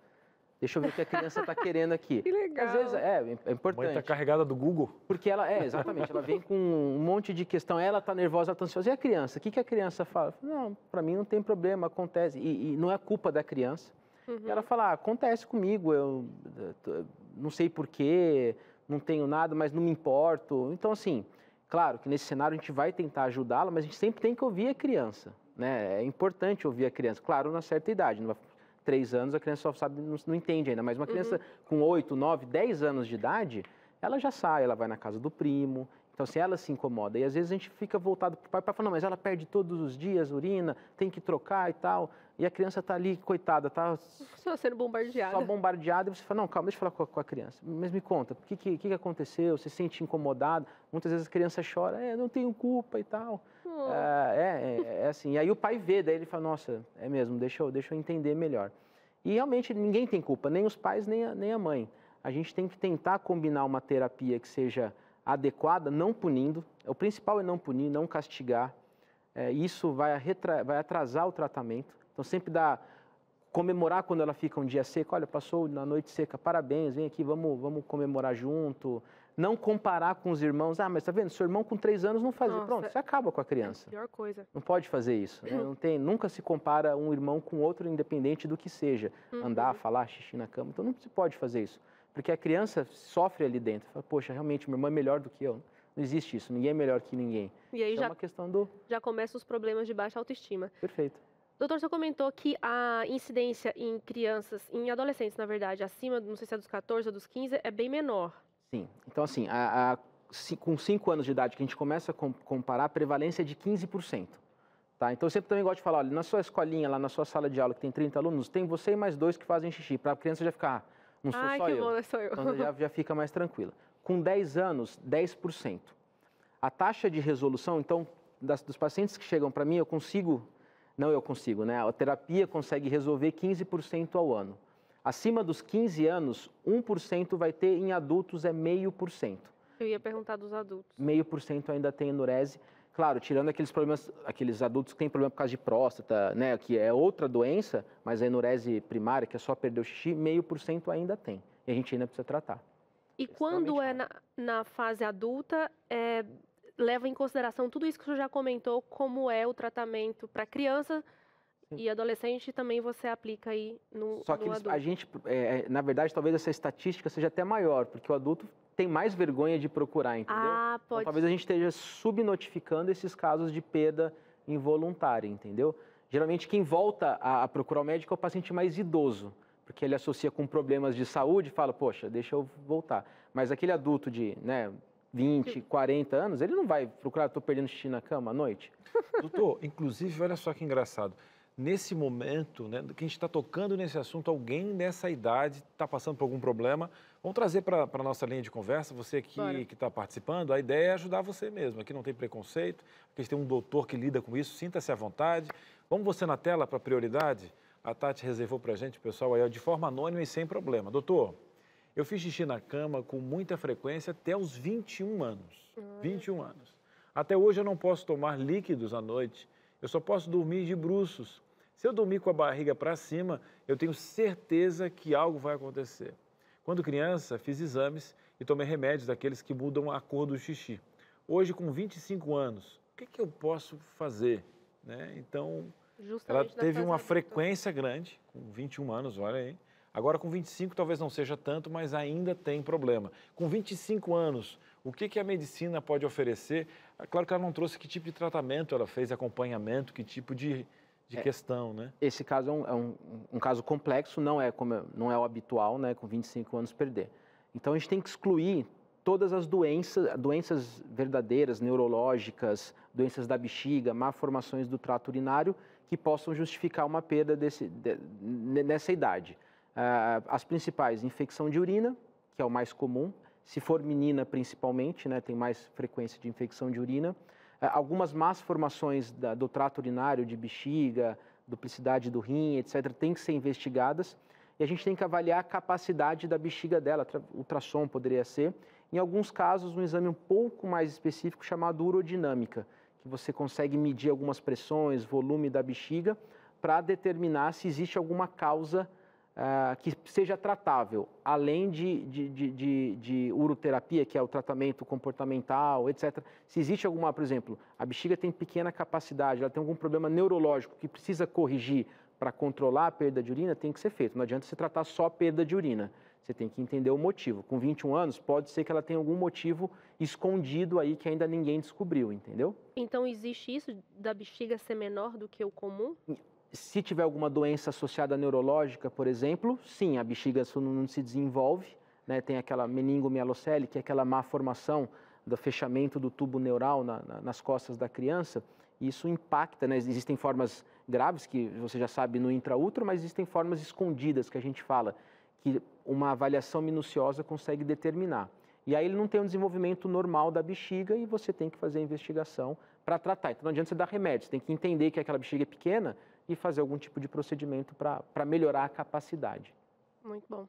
Deixa eu ver o que a criança está querendo aqui. Que legal. Às vezes é, é importante. A mãe está carregada do Google. Porque ela, é, exatamente, ela vem com um monte de questão. Ela está nervosa, ela está ansiosa. E a criança? O que, que a criança fala? Não, para mim não tem problema, acontece. E, e não é culpa da criança. Uhum. Ela fala, ah, acontece comigo, eu não sei porquê, não tenho nada, mas não me importo. Então, assim, Claro que nesse cenário a gente vai tentar ajudá-la, mas a gente sempre tem que ouvir a criança. Né? É importante ouvir a criança, claro, na certa idade. Não Três anos a criança só sabe, não, não entende ainda, mas uma uhum. criança uhum. com oito, nove, dez anos de idade, ela já sai, ela vai na casa do primo, então, se ela se incomoda, e às vezes a gente fica voltado para o pai para falar, não, mas ela perde todos os dias urina, tem que trocar e tal. E a criança está ali, coitada, está só sendo bombardeada. Só bombardeada, e você fala, não, calma, deixa eu falar com a, com a criança. Mas me conta, o que, que, que aconteceu? Você se sente incomodado? Muitas vezes a criança chora, é, não tenho culpa e tal. Oh. É, é, é, assim. E aí o pai vê, daí ele fala, nossa, é mesmo, deixa eu, deixa eu entender melhor. E realmente ninguém tem culpa, nem os pais, nem a, nem a mãe. A gente tem que tentar combinar uma terapia que seja adequada, não punindo. O principal é não punir, não castigar. É, isso vai, retra, vai atrasar o tratamento. Então, sempre dá comemorar quando ela fica um dia seco. Olha, passou na noite seca, parabéns, vem aqui, vamos, vamos comemorar junto. Não comparar com os irmãos. Ah, mas tá vendo? Seu irmão com três anos não fazia. Nossa, Pronto, você acaba com a criança. É a pior coisa. Não pode fazer isso. Né? Não tem, nunca se compara um irmão com outro, independente do que seja. Uhum. Andar, falar, xixi na cama. Então não se pode fazer isso. Porque a criança sofre ali dentro. Fala, poxa, realmente, minha irmã é melhor do que eu. Não existe isso, ninguém é melhor que ninguém. E aí isso é já, é uma questão do... Já começam os problemas de baixa autoestima. Perfeito. Doutor, você comentou que a incidência em crianças, em adolescentes, na verdade, acima, não sei se é dos 14 ou dos 15, é bem menor. Sim. Então, assim, a, a, com 5 anos de idade que a gente começa a comparar, a prevalência é de 15%. Tá? Então, eu sempre também gosto de falar, olha, na sua escolinha, lá na sua sala de aula, que tem 30 alunos, tem você e mais dois que fazem xixi, para a criança já ficar... Ah, não sou Ai, só que eu. Bom, sou eu. Então já, já fica mais tranquila. Com 10 anos, 10%. A taxa de resolução, então, das, dos pacientes que chegam para mim, eu consigo, não eu consigo, né? A terapia consegue resolver 15% ao ano. Acima dos 15 anos, 1% vai ter, em adultos é meio por cento. Eu ia perguntar dos adultos. Meio por cento ainda tem enurese. Claro, tirando aqueles problemas, aqueles adultos que têm problema por causa de próstata, né, que é outra doença, mas a enurese primária, que é só perder o xixi, meio por cento ainda tem. E a gente ainda precisa tratar. E quando é na, na, fase adulta, é, leva em consideração tudo isso que você já comentou, como é o tratamento para criança Sim. e adolescente, também você aplica aí no Só que a gente, é, é, na verdade, talvez essa estatística seja até maior, porque o adulto tem mais vergonha de procurar, entendeu? Ah, então, pode. Então, talvez a gente esteja subnotificando esses casos de perda involuntária, entendeu? Geralmente quem volta a, a procurar o médico é o paciente mais idoso, porque ele associa com problemas de saúde e fala, poxa, deixa eu voltar. Mas aquele adulto de, né, 20, 40 anos, ele não vai procurar, estou perdendo xixi na cama à noite. Doutor, inclusive, olha só que engraçado nesse momento, né, que a gente está tocando nesse assunto, alguém nessa idade está passando por algum problema, vamos trazer para a nossa linha de conversa, você aqui, Bora. que está participando, a ideia é ajudar você mesmo. Aqui não tem preconceito, aqui a gente tem um doutor que lida com isso, sinta-se à vontade. Vamos você na tela para prioridade? A Tati reservou para a gente, pessoal, aí, de forma anônima e sem problema. Doutor, eu fiz xixi na cama com muita frequência até os 21 anos. Hum. 21 anos. Até hoje eu não posso tomar líquidos à noite. Eu só posso dormir de bruços se eu dormir com a barriga para cima, eu tenho certeza que algo vai acontecer. Quando criança, fiz exames e tomei remédios daqueles que mudam a cor do xixi. Hoje, com 25 anos, o que, que eu posso fazer? Né? Então, Justamente ela teve uma frequência doutor. grande, com 21 anos, olha aí. Agora, com 25, talvez não seja tanto, mas ainda tem problema. Com 25 anos, o que, que a medicina pode oferecer? É claro que ela não trouxe que tipo de tratamento ela fez, acompanhamento, que tipo de de é, questão, né? Esse caso é, um, é um, um, caso complexo, não é como é, não é o habitual, né? Com 25 anos perder. Então a gente tem que excluir todas as doenças, doenças verdadeiras, neurológicas, doenças da bexiga, malformações do trato urinário que possam justificar uma perda desse, de, nessa idade. Ah, as principais, infecção de urina, que é o mais comum, se for menina principalmente, né, tem mais frequência de infecção de urina. É, algumas más formações da, do trato urinário, de bexiga, duplicidade do rim, etc., têm que ser investigadas. E a gente tem que avaliar a capacidade da bexiga dela, ultrassom poderia ser. Em alguns casos, um exame um pouco mais específico chamado urodinâmica, que você consegue medir algumas pressões, volume da bexiga, para determinar se existe alguma causa ah, que seja tratável, além de, de, de, de, de uroterapia, que é o tratamento comportamental, etc. Se existe alguma, por exemplo, a bexiga tem pequena capacidade, ela tem algum problema neurológico que precisa corrigir para controlar a perda de urina, tem que ser feito. Não adianta você tratar só a perda de urina. Você tem que entender o motivo. Com 21 anos, pode ser que ela tenha algum motivo escondido aí que ainda ninguém descobriu, entendeu? Então, existe isso da bexiga ser menor do que o comum? se tiver alguma doença associada neurológica, por exemplo, sim, a bexiga não se desenvolve, né? tem aquela meningomielocele, que é aquela má formação do fechamento do tubo neural na, na, nas costas da criança, isso impacta, né? existem formas graves que você já sabe no intraútero, mas existem formas escondidas que a gente fala, que uma avaliação minuciosa consegue determinar. E aí ele não tem um desenvolvimento normal da bexiga e você tem que fazer a investigação para tratar. Então não adianta você dar remédio, você tem que entender que aquela bexiga é pequena, e fazer algum tipo de procedimento para melhorar a capacidade. Muito bom.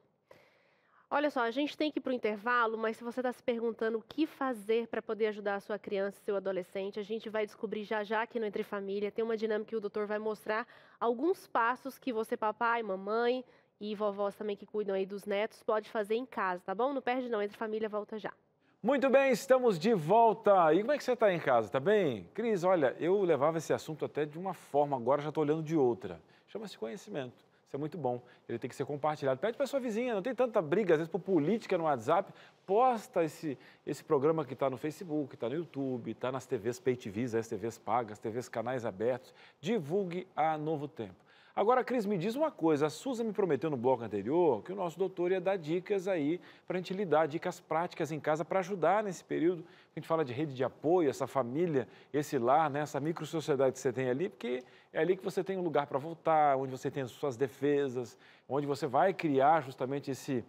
Olha só, a gente tem que ir para o intervalo, mas se você está se perguntando o que fazer para poder ajudar a sua criança, seu adolescente, a gente vai descobrir já já aqui no Entre Família. Tem uma dinâmica que o doutor vai mostrar alguns passos que você, papai, mamãe e vovós também que cuidam aí dos netos, pode fazer em casa, tá bom? Não perde não, Entre Família volta já. Muito bem, estamos de volta. E como é que você está em casa? Tá bem? Cris, olha, eu levava esse assunto até de uma forma, agora já estou olhando de outra. Chama-se conhecimento. Isso é muito bom. Ele tem que ser compartilhado. Pede para sua vizinha, não tem tanta briga, às vezes por política no WhatsApp. Posta esse, esse programa que está no Facebook, está no YouTube, está nas TVs pay as TVs pagas, TVs canais abertos. Divulgue a Novo Tempo. Agora, Cris, me diz uma coisa. A Susan me prometeu no bloco anterior que o nosso doutor ia dar dicas aí para a gente lidar, dicas práticas em casa para ajudar nesse período. A gente fala de rede de apoio, essa família, esse lar, né? essa microsociedade que você tem ali, porque é ali que você tem um lugar para voltar, onde você tem as suas defesas, onde você vai criar justamente esse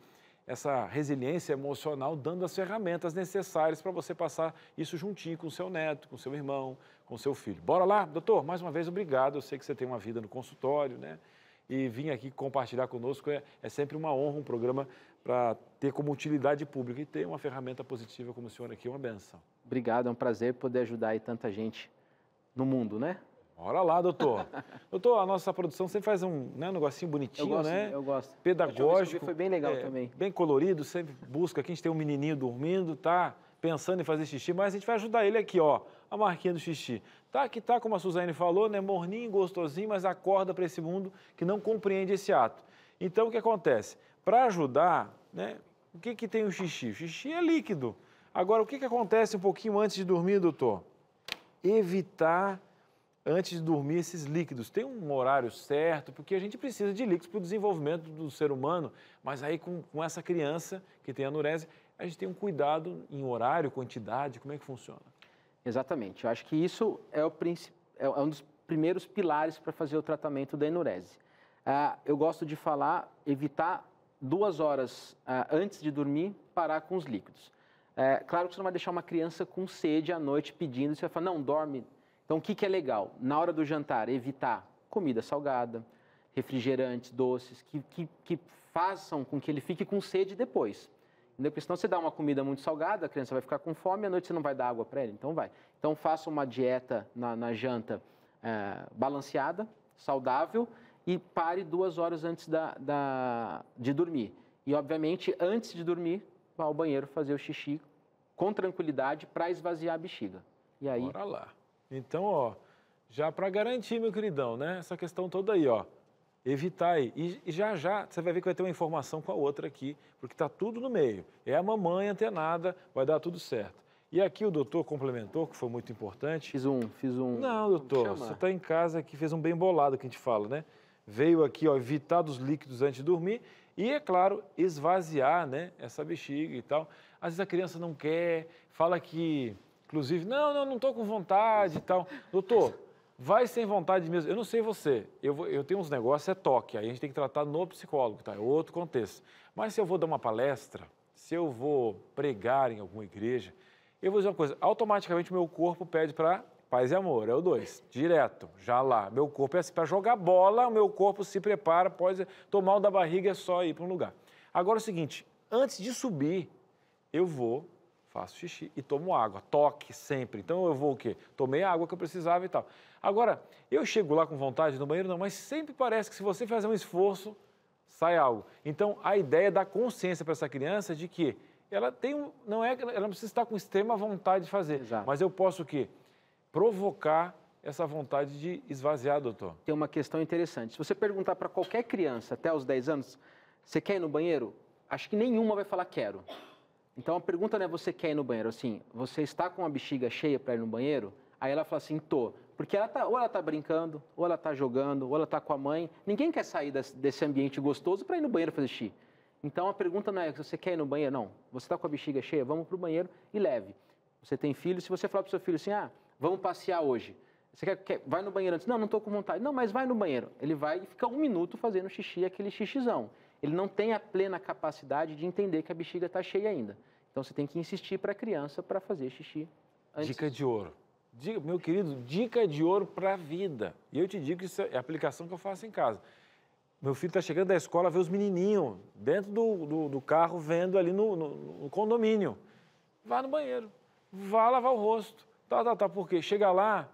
essa resiliência emocional, dando as ferramentas necessárias para você passar isso juntinho com seu neto, com seu irmão, com seu filho. Bora lá, doutor, mais uma vez obrigado. Eu sei que você tem uma vida no consultório, né? E vir aqui compartilhar conosco é, é sempre uma honra, um programa para ter como utilidade pública e ter uma ferramenta positiva como o senhor aqui, uma benção. Obrigado, é um prazer poder ajudar aí tanta gente no mundo, né? Olha lá, doutor. doutor, a nossa produção sempre faz um, né, um negocinho bonitinho, eu gosto, né? Eu gosto. Pedagógico. Eu foi bem legal é, também. Bem colorido, sempre busca aqui. A gente tem um menininho dormindo, tá pensando em fazer xixi, mas a gente vai ajudar ele aqui, ó. A marquinha do xixi. Tá que tá, como a Suzane falou, né? Morninho, gostosinho, mas acorda para esse mundo que não compreende esse ato. Então, o que acontece? Para ajudar, né? O que, que tem o xixi? O xixi é líquido. Agora, o que, que acontece um pouquinho antes de dormir, doutor? Evitar antes de dormir esses líquidos. Tem um horário certo, porque a gente precisa de líquidos para o desenvolvimento do ser humano, mas aí com, com essa criança que tem anurese, a gente tem um cuidado em horário, quantidade, como é que funciona? Exatamente, eu acho que isso é, o é, é um dos primeiros pilares para fazer o tratamento da enurese. Ah, eu gosto de falar, evitar duas horas ah, antes de dormir, parar com os líquidos. É, claro que você não vai deixar uma criança com sede à noite pedindo, você vai falar, não, dorme então, o que, que é legal? Na hora do jantar, evitar comida salgada, refrigerantes, doces, que, que, que façam com que ele fique com sede depois. Porque senão você dá uma comida muito salgada, a criança vai ficar com fome, à noite você não vai dar água para ele, então vai. Então, faça uma dieta na, na janta é, balanceada, saudável e pare duas horas antes da, da, de dormir. E, obviamente, antes de dormir, vá ao banheiro fazer o xixi com tranquilidade para esvaziar a bexiga. E aí, Bora lá. Então, ó, já para garantir, meu queridão, né? Essa questão toda aí, ó. Evitar aí. E, já já você vai ver que vai ter uma informação com a outra aqui, porque tá tudo no meio. É a mamãe antenada, vai dar tudo certo. E aqui o doutor complementou, que foi muito importante. Fiz um, fiz um. Não, doutor, você está em casa aqui, fez um bem bolado que a gente fala, né? Veio aqui, ó, evitar dos líquidos antes de dormir e, é claro, esvaziar, né, essa bexiga e tal. Às vezes a criança não quer, fala que Inclusive, não, não, não estou com vontade e tal. Doutor, vai sem vontade mesmo. Eu não sei você, eu, vou, eu tenho uns negócios, é toque, aí a gente tem que tratar no psicólogo, tá? É outro contexto. Mas se eu vou dar uma palestra, se eu vou pregar em alguma igreja, eu vou dizer uma coisa, automaticamente meu corpo pede para paz e amor, é o dois, direto, já lá. Meu corpo é assim, para jogar bola, o meu corpo se prepara, pode tomar o da barriga, é só ir para um lugar. Agora é o seguinte, antes de subir, eu vou faço xixi e tomo água, toque sempre. Então eu vou o quê? Tomei a água que eu precisava e tal. Agora, eu chego lá com vontade no banheiro, não, mas sempre parece que se você fizer um esforço, sai algo. Então a ideia é dar consciência para essa criança de que ela tem um, não é, ela precisa estar com extrema vontade de fazer, Exato. mas eu posso o quê? Provocar essa vontade de esvaziar, doutor. Tem uma questão interessante. Se você perguntar para qualquer criança até os 10 anos, você quer ir no banheiro? Acho que nenhuma vai falar quero. Então a pergunta não é você quer ir no banheiro, assim, você está com a bexiga cheia para ir no banheiro? Aí ela fala assim, tô. Porque ela tá, ou ela tá brincando, ou ela tá jogando, ou ela tá com a mãe. Ninguém quer sair desse ambiente gostoso para ir no banheiro fazer xixi. Então a pergunta não é se você quer ir no banheiro, não. Você está com a bexiga cheia, vamos para o banheiro e leve. Você tem filho, se você falar para o seu filho assim, ah, vamos passear hoje. Você quer, quer vai no banheiro antes? Não, não estou com vontade. Não, mas vai no banheiro. Ele vai e fica um minuto fazendo xixi, aquele xixizão. Ele não tem a plena capacidade de entender que a bexiga está cheia ainda. Então você tem que insistir para a criança para fazer xixi antes. Dica de ouro. Dica, meu querido, dica de ouro para a vida. E eu te digo que isso é a aplicação que eu faço em casa. Meu filho está chegando da escola, vê os menininhos dentro do, do, do carro, vendo ali no, no, no, condomínio. Vá no banheiro, vá lavar o rosto. Tá, tá, tá, por quê? Chega lá,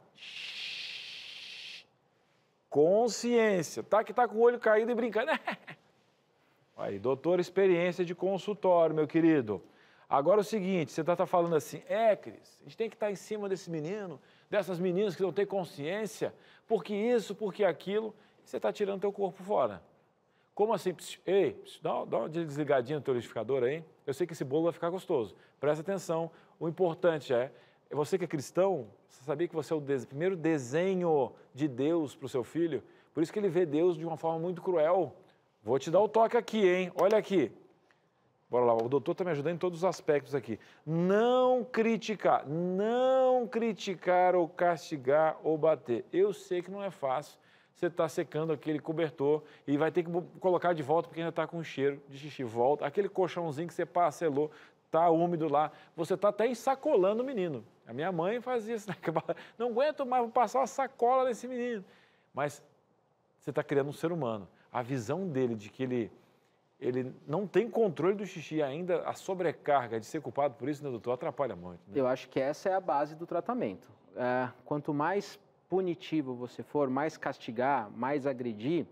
consciência. Tá que tá com o olho caído e brincando. Aí, doutor, experiência de consultório, meu querido. Agora é o seguinte, você está tá falando assim, é, Cris, a gente tem que estar tá em cima desse menino, dessas meninas que não têm consciência, porque isso, porque aquilo, você está tirando teu corpo fora. Como assim? ei, dá, dá uma desligadinha no teu liquidificador aí. Eu sei que esse bolo vai ficar gostoso. Presta atenção. O importante é, você que é cristão, você sabia que você é o primeiro desenho de Deus para o seu filho? Por isso que ele vê Deus de uma forma muito cruel. Vou te dar o toque aqui, hein? Olha aqui. Bora lá, o doutor está me ajudando em todos os aspectos aqui. Não criticar, não criticar ou castigar ou bater. Eu sei que não é fácil. Você está secando aquele cobertor e vai ter que colocar de volta porque ainda está com cheiro de xixi. Volta. Aquele colchãozinho que você parcelou, tá úmido lá. Você está até ensacolando o menino. A minha mãe fazia isso. Né? Não aguento mais, vou passar uma sacola nesse menino. Mas você está criando um ser humano. A visão dele de que ele ele não tem controle do xixi ainda, a sobrecarga de ser culpado por isso, né, doutor, atrapalha muito. Né? Eu acho que essa é a base do tratamento. É, quanto mais punitivo você for, mais castigar, mais agredir,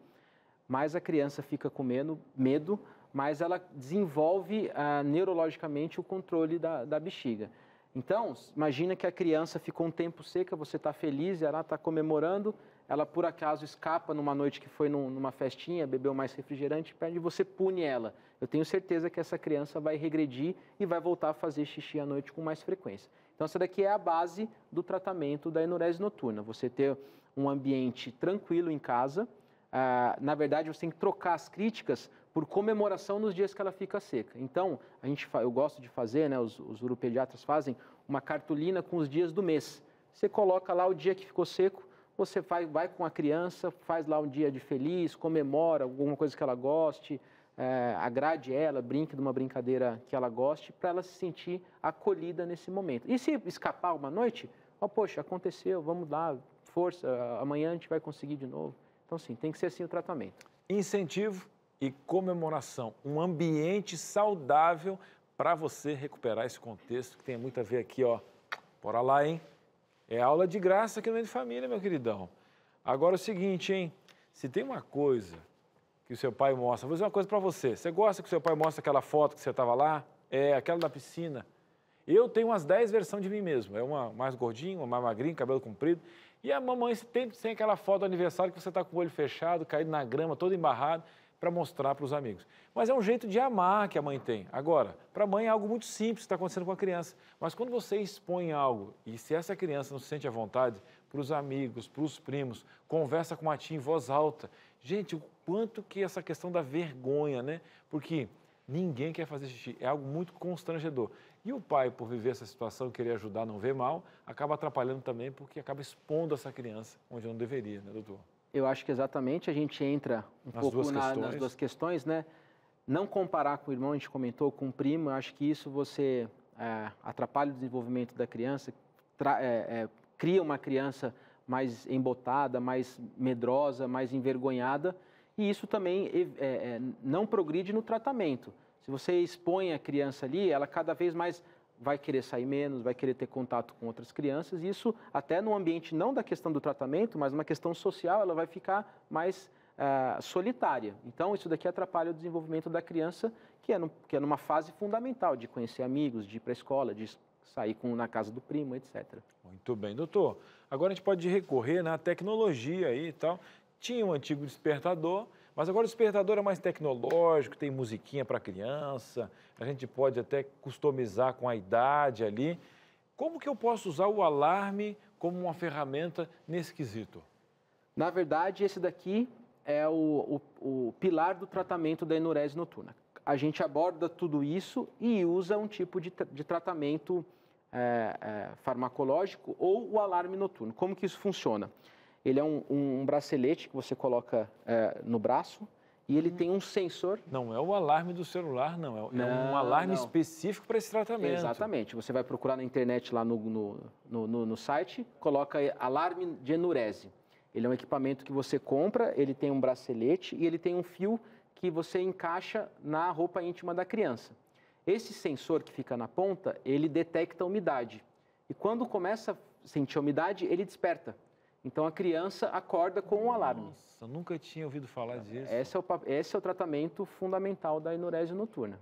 mais a criança fica com medo, medo mas ela desenvolve ah, neurologicamente o controle da, da, bexiga. Então, imagina que a criança ficou um tempo seca, você está feliz, ela está comemorando, ela por acaso escapa numa noite que foi num, numa festinha, bebeu mais refrigerante, pede você pune ela. Eu tenho certeza que essa criança vai regredir e vai voltar a fazer xixi à noite com mais frequência. Então essa daqui é a base do tratamento da enurese noturna. Você ter um ambiente tranquilo em casa. Ah, na verdade, você tem que trocar as críticas por comemoração nos dias que ela fica seca. Então, a gente, eu gosto de fazer, né, os, os uropediatras fazem uma cartolina com os dias do mês. Você coloca lá o dia que ficou seco, você vai, vai com a criança, faz lá um dia de feliz, comemora alguma coisa que ela goste, é, agrade ela, brinque de uma brincadeira que ela goste, para ela se sentir acolhida nesse momento. E se escapar uma noite, ó, oh, poxa, aconteceu, vamos lá, força, amanhã a gente vai conseguir de novo. Então, sim, tem que ser assim o tratamento. Incentivo e comemoração, um ambiente saudável para você recuperar esse contexto que tem muito a ver aqui, ó. Bora lá, hein? É aula de graça aqui no meio é de família, meu queridão. Agora é o seguinte, hein? Se tem uma coisa que o seu pai mostra, vou dizer uma coisa para você. Você gosta que o seu pai mostra aquela foto que você estava lá? É, aquela da piscina. Eu tenho umas 10 versões de mim mesmo. É uma mais gordinha, uma mais magrinha, cabelo comprido. E a mamãe sempre tem aquela foto do aniversário que você está com o olho fechado, caído na grama, todo embarrado para mostrar para os amigos. Mas é um jeito de amar que a mãe tem. Agora, para a mãe é algo muito simples que está acontecendo com a criança. Mas quando você expõe algo e se essa criança não se sente à vontade, para os amigos, para os primos, conversa com a tia em voz alta. Gente, o quanto que essa questão da vergonha, né? Porque ninguém quer fazer xixi, é algo muito constrangedor. E o pai, por viver essa situação, querer ajudar, não ver mal, acaba atrapalhando também, porque acaba expondo essa criança onde não deveria, né, doutor? Eu acho que exatamente a gente entra um nas pouco duas na, nas duas questões, né? Não comparar com o irmão, a gente comentou, com o primo, eu acho que isso você é, atrapalha o desenvolvimento da criança, tra, é, é, cria uma criança mais embotada, mais medrosa, mais envergonhada, e isso também é, é, é, não progride no tratamento. Se você expõe a criança ali, ela cada vez mais vai querer sair menos, vai querer ter contato com outras crianças. E isso, até no ambiente não da questão do tratamento, mas uma questão social, ela vai ficar mais uh, solitária. Então, isso daqui atrapalha o desenvolvimento da criança, que é, no, que é numa fase fundamental de conhecer amigos, de ir para a escola, de sair com, na casa do primo, etc. Muito bem, doutor. Agora a gente pode recorrer na né, tecnologia aí e tal. Tinha um antigo despertador mas agora o despertador é mais tecnológico, tem musiquinha para criança, a gente pode até customizar com a idade ali. Como que eu posso usar o alarme como uma ferramenta nesse quesito? Na verdade, esse daqui é o, o, o pilar do tratamento da enurese noturna. A gente aborda tudo isso e usa um tipo de, de tratamento é, é, farmacológico ou o alarme noturno. Como que isso funciona? Ele é um, um, um bracelete que você coloca é, no braço e ele hum. tem um sensor. Não é o alarme do celular, não. É, é não, é um alarme não. específico para esse tratamento. Exatamente. Você vai procurar na internet lá no, no, no, no site, coloca alarme de enurese. Ele é um equipamento que você compra, ele tem um bracelete e ele tem um fio que você encaixa na roupa íntima da criança. Esse sensor que fica na ponta, ele detecta a umidade. E quando começa a sentir a umidade, ele desperta. Então a criança acorda com um alarme. Nossa, nunca tinha ouvido falar tá, disso. Esse é, o, esse é o tratamento fundamental da enuresia noturna.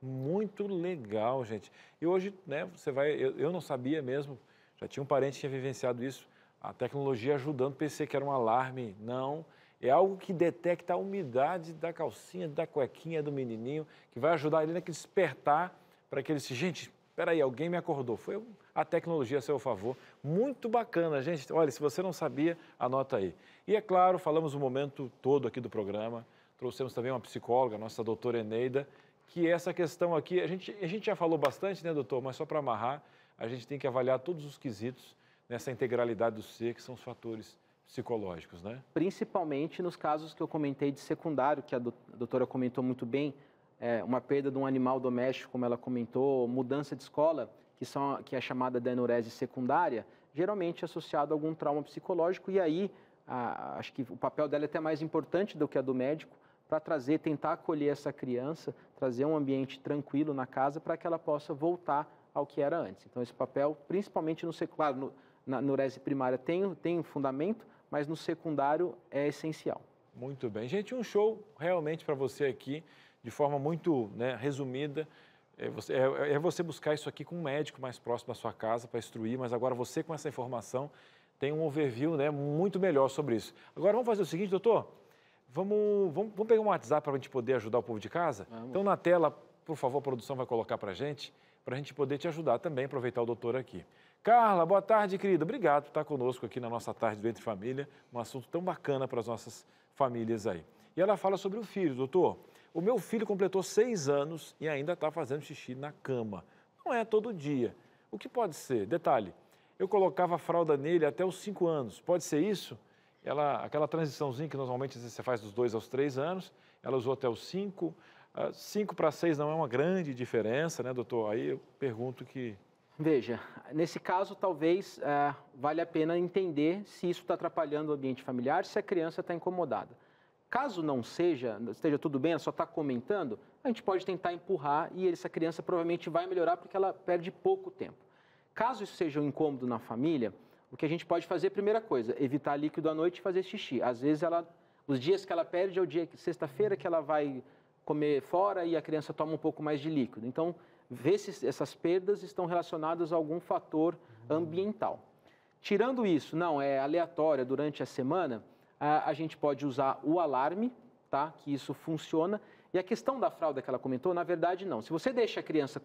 Muito legal, gente. E hoje, né, você vai. Eu, eu não sabia mesmo, já tinha um parente que tinha vivenciado isso. A tecnologia ajudando, pensei que era um alarme. Não. É algo que detecta a umidade da calcinha, da cuequinha do menininho, que vai ajudar ele a despertar para que ele se. Gente, peraí, alguém me acordou. Foi um a tecnologia a seu favor. Muito bacana, gente. Olha, se você não sabia, anota aí. E é claro, falamos o momento todo aqui do programa. Trouxemos também uma psicóloga, nossa doutora Eneida, que essa questão aqui, a gente, a gente já falou bastante, né, doutor? Mas só para amarrar, a gente tem que avaliar todos os quesitos nessa integralidade do ser, que são os fatores psicológicos, né? Principalmente nos casos que eu comentei de secundário, que a doutora comentou muito bem, é, uma perda de um animal doméstico, como ela comentou, mudança de escola, que, são, que é chamada da enurese secundária, geralmente associado a algum trauma psicológico, e aí a, acho que o papel dela é até mais importante do que a do médico, para trazer, tentar acolher essa criança, trazer um ambiente tranquilo na casa para que ela possa voltar ao que era antes. Então, esse papel, principalmente no secundário, no, na neurese primária tem, tem fundamento, mas no secundário é essencial. Muito bem. Gente, um show realmente para você aqui, de forma muito né, resumida, é você, é, é, é você buscar isso aqui com um médico mais próximo à sua casa para instruir, mas agora você com essa informação tem um overview né, muito melhor sobre isso. Agora vamos fazer o seguinte, doutor. Vamos, vamos, vamos pegar um WhatsApp para a gente poder ajudar o povo de casa? Vamos. Então, na tela, por favor, a produção vai colocar para a gente, para a gente poder te ajudar também, aproveitar o doutor aqui. Carla, boa tarde, querida. Obrigado por estar conosco aqui na nossa tarde do Entre Família, um assunto tão bacana para as nossas famílias aí. E ela fala sobre o filho, doutor. O meu filho completou seis anos e ainda está fazendo xixi na cama. Não é todo dia. O que pode ser? Detalhe, eu colocava fralda nele até os cinco anos. Pode ser isso? Ela, aquela transiçãozinha que normalmente você faz dos dois aos três anos, ela usou até os cinco. Uh, cinco para seis não é uma grande diferença, né, doutor? Aí eu pergunto que Veja, nesse caso, talvez eh, vale a pena entender se isso está atrapalhando o ambiente familiar, se a criança está incomodada. Caso não seja, esteja tudo bem, ela só está comentando, a gente pode tentar empurrar e essa criança provavelmente vai melhorar porque ela perde pouco tempo. Caso isso seja um incômodo na família, o que a gente pode fazer, primeira coisa, evitar líquido à noite e fazer xixi. Às vezes, ela, os dias que ela perde é o dia sexta-feira que ela vai comer fora e a criança toma um pouco mais de líquido. Então, ver se essas perdas estão relacionadas a algum fator ambiental. Tirando isso, não, é aleatória durante a semana a gente pode usar o alarme, tá? Que isso funciona. E a questão da fralda que ela comentou, na verdade, não. Se você deixa a criança.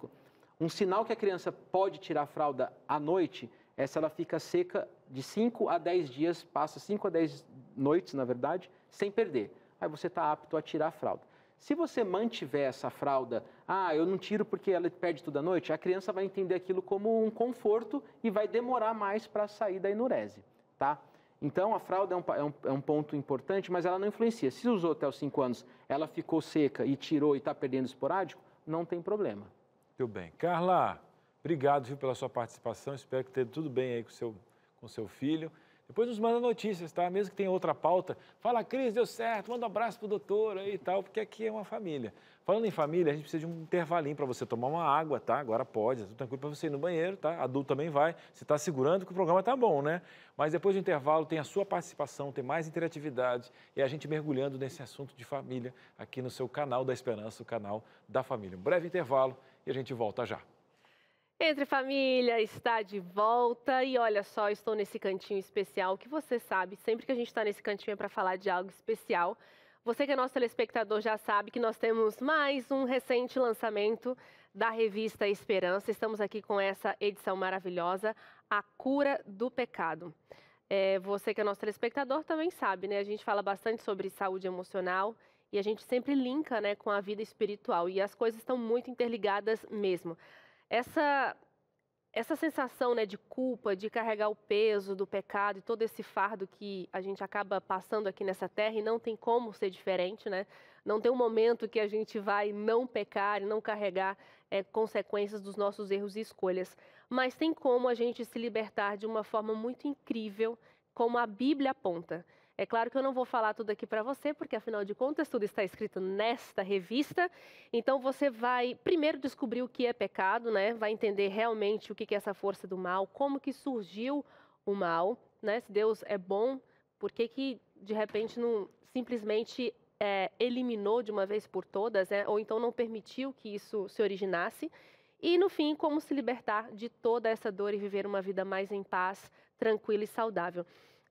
Um sinal que a criança pode tirar a fralda à noite é se ela fica seca de 5 a 10 dias, passa 5 a 10 noites, na verdade, sem perder. Aí você está apto a tirar a fralda. Se você mantiver essa fralda, ah, eu não tiro porque ela perde toda a noite, a criança vai entender aquilo como um conforto e vai demorar mais para sair da enurese, tá? Então, a fralda é um, é, um, é um, ponto importante, mas ela não influencia. Se usou até os cinco anos, ela ficou seca e tirou e está perdendo esporádico, não tem problema. Muito bem. Carla, obrigado viu, pela sua participação. Espero que tenha tudo bem aí com seu, o com seu filho. Depois nos manda notícias, tá? Mesmo que tenha outra pauta, fala, Cris, deu certo, manda um abraço pro doutor aí e tal, porque aqui é uma família. Falando em família, a gente precisa de um intervalinho para você tomar uma água, tá? Agora pode, tá é tudo tranquilo para você ir no banheiro, tá? Adulto também vai. Você está segurando que o programa tá bom, né? Mas depois do intervalo tem a sua participação, tem mais interatividade e a gente mergulhando nesse assunto de família aqui no seu canal da Esperança, o canal da família. Um breve intervalo e a gente volta já. Entre Família está de volta e olha só, estou nesse cantinho especial que você sabe, sempre que a gente está nesse cantinho é para falar de algo especial. Você que é nosso telespectador já sabe que nós temos mais um recente lançamento da revista Esperança. Estamos aqui com essa edição maravilhosa, A Cura do Pecado. É, você que é nosso telespectador também sabe, né? A gente fala bastante sobre saúde emocional e a gente sempre linka né, com a vida espiritual e as coisas estão muito interligadas mesmo essa essa sensação né, de culpa, de carregar o peso do pecado e todo esse fardo que a gente acaba passando aqui nessa terra e não tem como ser diferente, né? Não tem um momento que a gente vai não pecar e não carregar é, consequências dos nossos erros e escolhas. Mas tem como a gente se libertar de uma forma muito incrível, como a Bíblia aponta. É claro que eu não vou falar tudo aqui para você, porque afinal de contas tudo está escrito nesta revista. Então você vai primeiro descobrir o que é pecado, né? Vai entender realmente o que é essa força do mal, como que surgiu o mal, né? Se Deus é bom, por que que de repente não simplesmente é, eliminou de uma vez por todas, né? Ou então não permitiu que isso se originasse? E no fim, como se libertar de toda essa dor e viver uma vida mais em paz, tranquila e saudável.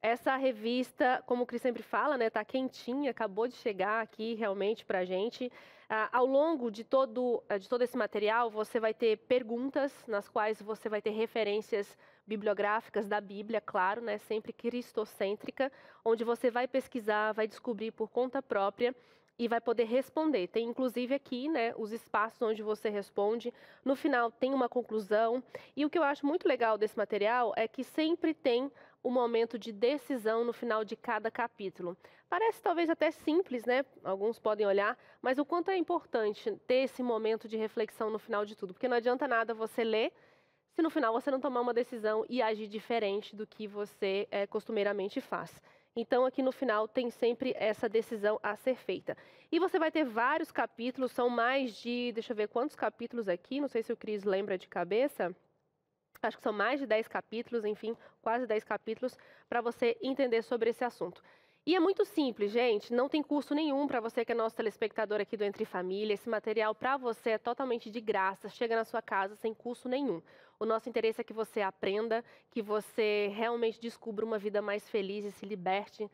Essa revista, como o Cris sempre fala, né, tá quentinha, acabou de chegar aqui realmente para a gente. Ah, ao longo de todo, eh, de todo esse material, você vai ter perguntas nas quais você vai ter referências bibliográficas da Bíblia, claro, né, sempre cristocêntrica, onde você vai pesquisar, vai descobrir por conta própria e vai poder responder. Tem inclusive aqui, né, os espaços onde você responde. No final tem uma conclusão. E o que eu acho muito legal desse material é que sempre tem o um momento de decisão no final de cada capítulo. Parece talvez até simples, né? Alguns podem olhar, mas o quanto é importante ter esse momento de reflexão no final de tudo, porque não adianta nada você ler se no final você não tomar uma decisão e agir diferente do que você é, costumeiramente faz. Então, aqui no final tem sempre essa decisão a ser feita. E você vai ter vários capítulos, são mais de, deixa eu ver quantos capítulos aqui, não sei se o Cris lembra de cabeça. Acho que são mais de 10 capítulos, enfim, quase 10 capítulos, para você entender sobre esse assunto. E é muito simples, gente. Não tem custo nenhum para você que é nosso telespectador aqui do Entre Família. Esse material para você é totalmente de graça, chega na sua casa sem custo nenhum. O nosso interesse é que você aprenda, que você realmente descubra uma vida mais feliz e se liberte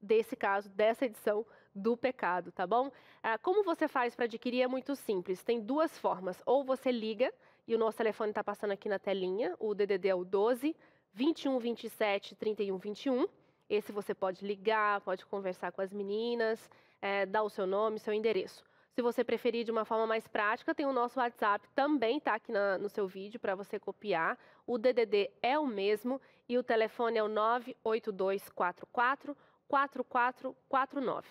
desse caso, dessa edição do pecado, tá bom? Ah, como você faz para adquirir é muito simples. Tem duas formas. Ou você liga, e o nosso telefone está passando aqui na telinha, o DDD é o 12 21 27 31 21 esse você pode ligar, pode conversar com as meninas, é, dar o seu nome, seu endereço. Se você preferir de uma forma mais prática, tem o nosso WhatsApp, também está aqui na, no seu vídeo para você copiar. O DDD é o mesmo e o telefone é o 982444449. 4449.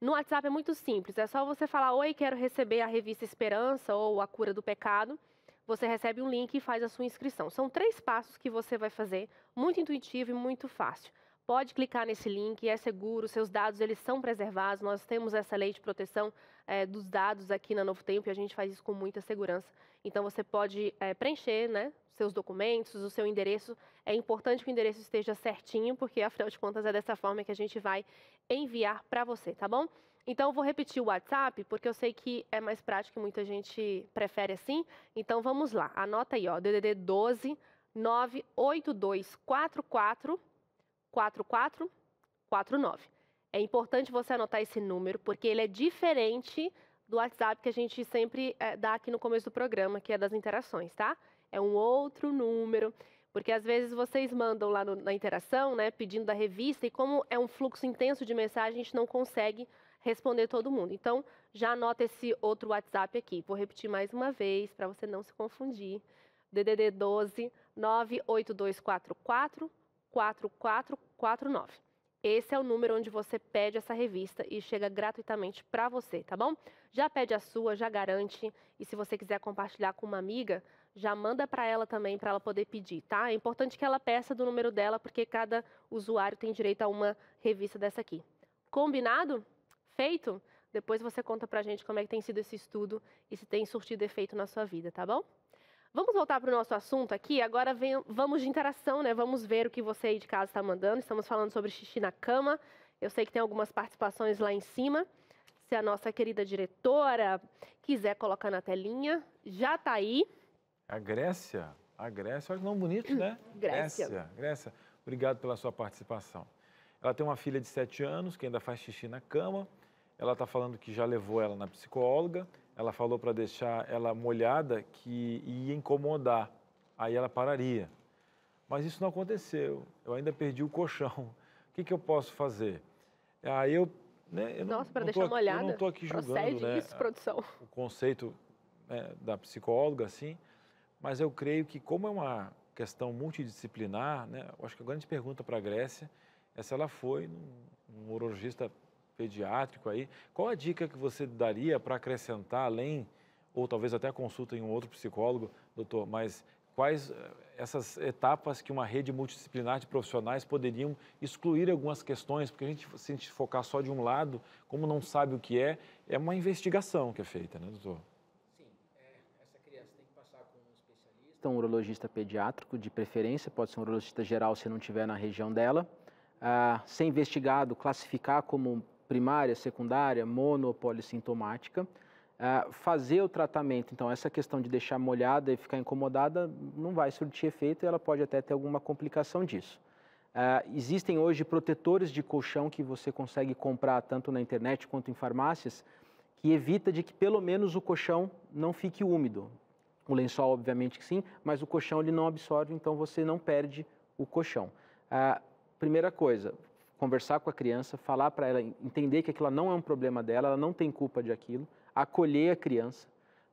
No WhatsApp é muito simples, é só você falar: Oi, quero receber a revista Esperança ou A Cura do Pecado. Você recebe um link e faz a sua inscrição. São três passos que você vai fazer, muito intuitivo e muito fácil pode clicar nesse link, é seguro, seus dados eles são preservados, nós temos essa lei de proteção é, dos dados aqui na Novo Tempo e a gente faz isso com muita segurança. Então você pode é, preencher né, seus documentos, o seu endereço. É importante que o endereço esteja certinho, porque afinal de contas é dessa forma que a gente vai enviar para você, tá bom? Então, eu vou repetir o WhatsApp, porque eu sei que é mais prático e muita gente prefere assim. Então, vamos lá. Anota aí, ó, DDD 12 98244 4449. É importante você anotar esse número, porque ele é diferente do WhatsApp que a gente sempre é, dá aqui no começo do programa, que é das interações, tá? É um outro número, porque às vezes vocês mandam lá no, na interação, né, pedindo da revista, e como é um fluxo intenso de mensagem, a gente não consegue responder todo mundo. Então, já anota esse outro WhatsApp aqui. Vou repetir mais uma vez, para você não se confundir. DDD 12 98244 4449. Esse é o número onde você pede essa revista e chega gratuitamente para você, tá bom? Já pede a sua, já garante. E se você quiser compartilhar com uma amiga, já manda para ela também para ela poder pedir, tá? É importante que ela peça do número dela porque cada usuário tem direito a uma revista dessa aqui. Combinado? Feito? Depois você conta a gente como é que tem sido esse estudo e se tem surtido efeito na sua vida, tá bom? Vamos voltar para o nosso assunto aqui. Agora vem, vamos de interação, né? Vamos ver o que você aí de casa está mandando. Estamos falando sobre xixi na cama. Eu sei que tem algumas participações lá em cima. Se a nossa querida diretora quiser colocar na telinha, já está aí. A Grécia, a Grécia, olha que nome bonito, né? Grécia. Grécia. Grécia, obrigado pela sua participação. Ela tem uma filha de 7 anos que ainda faz xixi na cama. Ela está falando que já levou ela na psicóloga ela falou para deixar ela molhada que ia incomodar, aí ela pararia. Mas isso não aconteceu, eu ainda perdi o colchão. O que, que eu posso fazer? Aí ah, eu. Né, eu Nossa, para deixar molhada. Eu não estou aqui julgando né, isso, produção. o conceito né, da psicóloga, assim, mas eu creio que, como é uma questão multidisciplinar, né, eu acho que a grande pergunta para a Grécia é se ela foi um urologista pediátrico aí. Qual a dica que você daria para acrescentar além, ou talvez até consulta em um outro psicólogo, doutor, mas quais eh, essas etapas que uma rede multidisciplinar de profissionais poderiam excluir algumas questões, porque a gente, se a gente focar só de um lado, como não sabe o que é, é uma investigação que é feita, né, doutor? Sim, é, essa criança tem que passar com um especialista, um urologista pediátrico, de preferência, pode ser um urologista geral se não tiver na região dela, ah, ser investigado, classificar como primária, secundária, mono ou é, fazer o tratamento. Então, essa questão de deixar molhada e ficar incomodada não vai surtir efeito e ela pode até ter alguma complicação disso. Uh, existem hoje protetores de colchão que você consegue comprar tanto na internet quanto em farmácias, que evita de que pelo menos o colchão não fique úmido. O lençol, obviamente que sim, mas o colchão ele não absorve, então você não perde o colchão. Uh, primeira coisa, conversar com a criança, falar para ela entender que aquilo não é um problema dela, ela não tem culpa de aquilo, acolher a criança,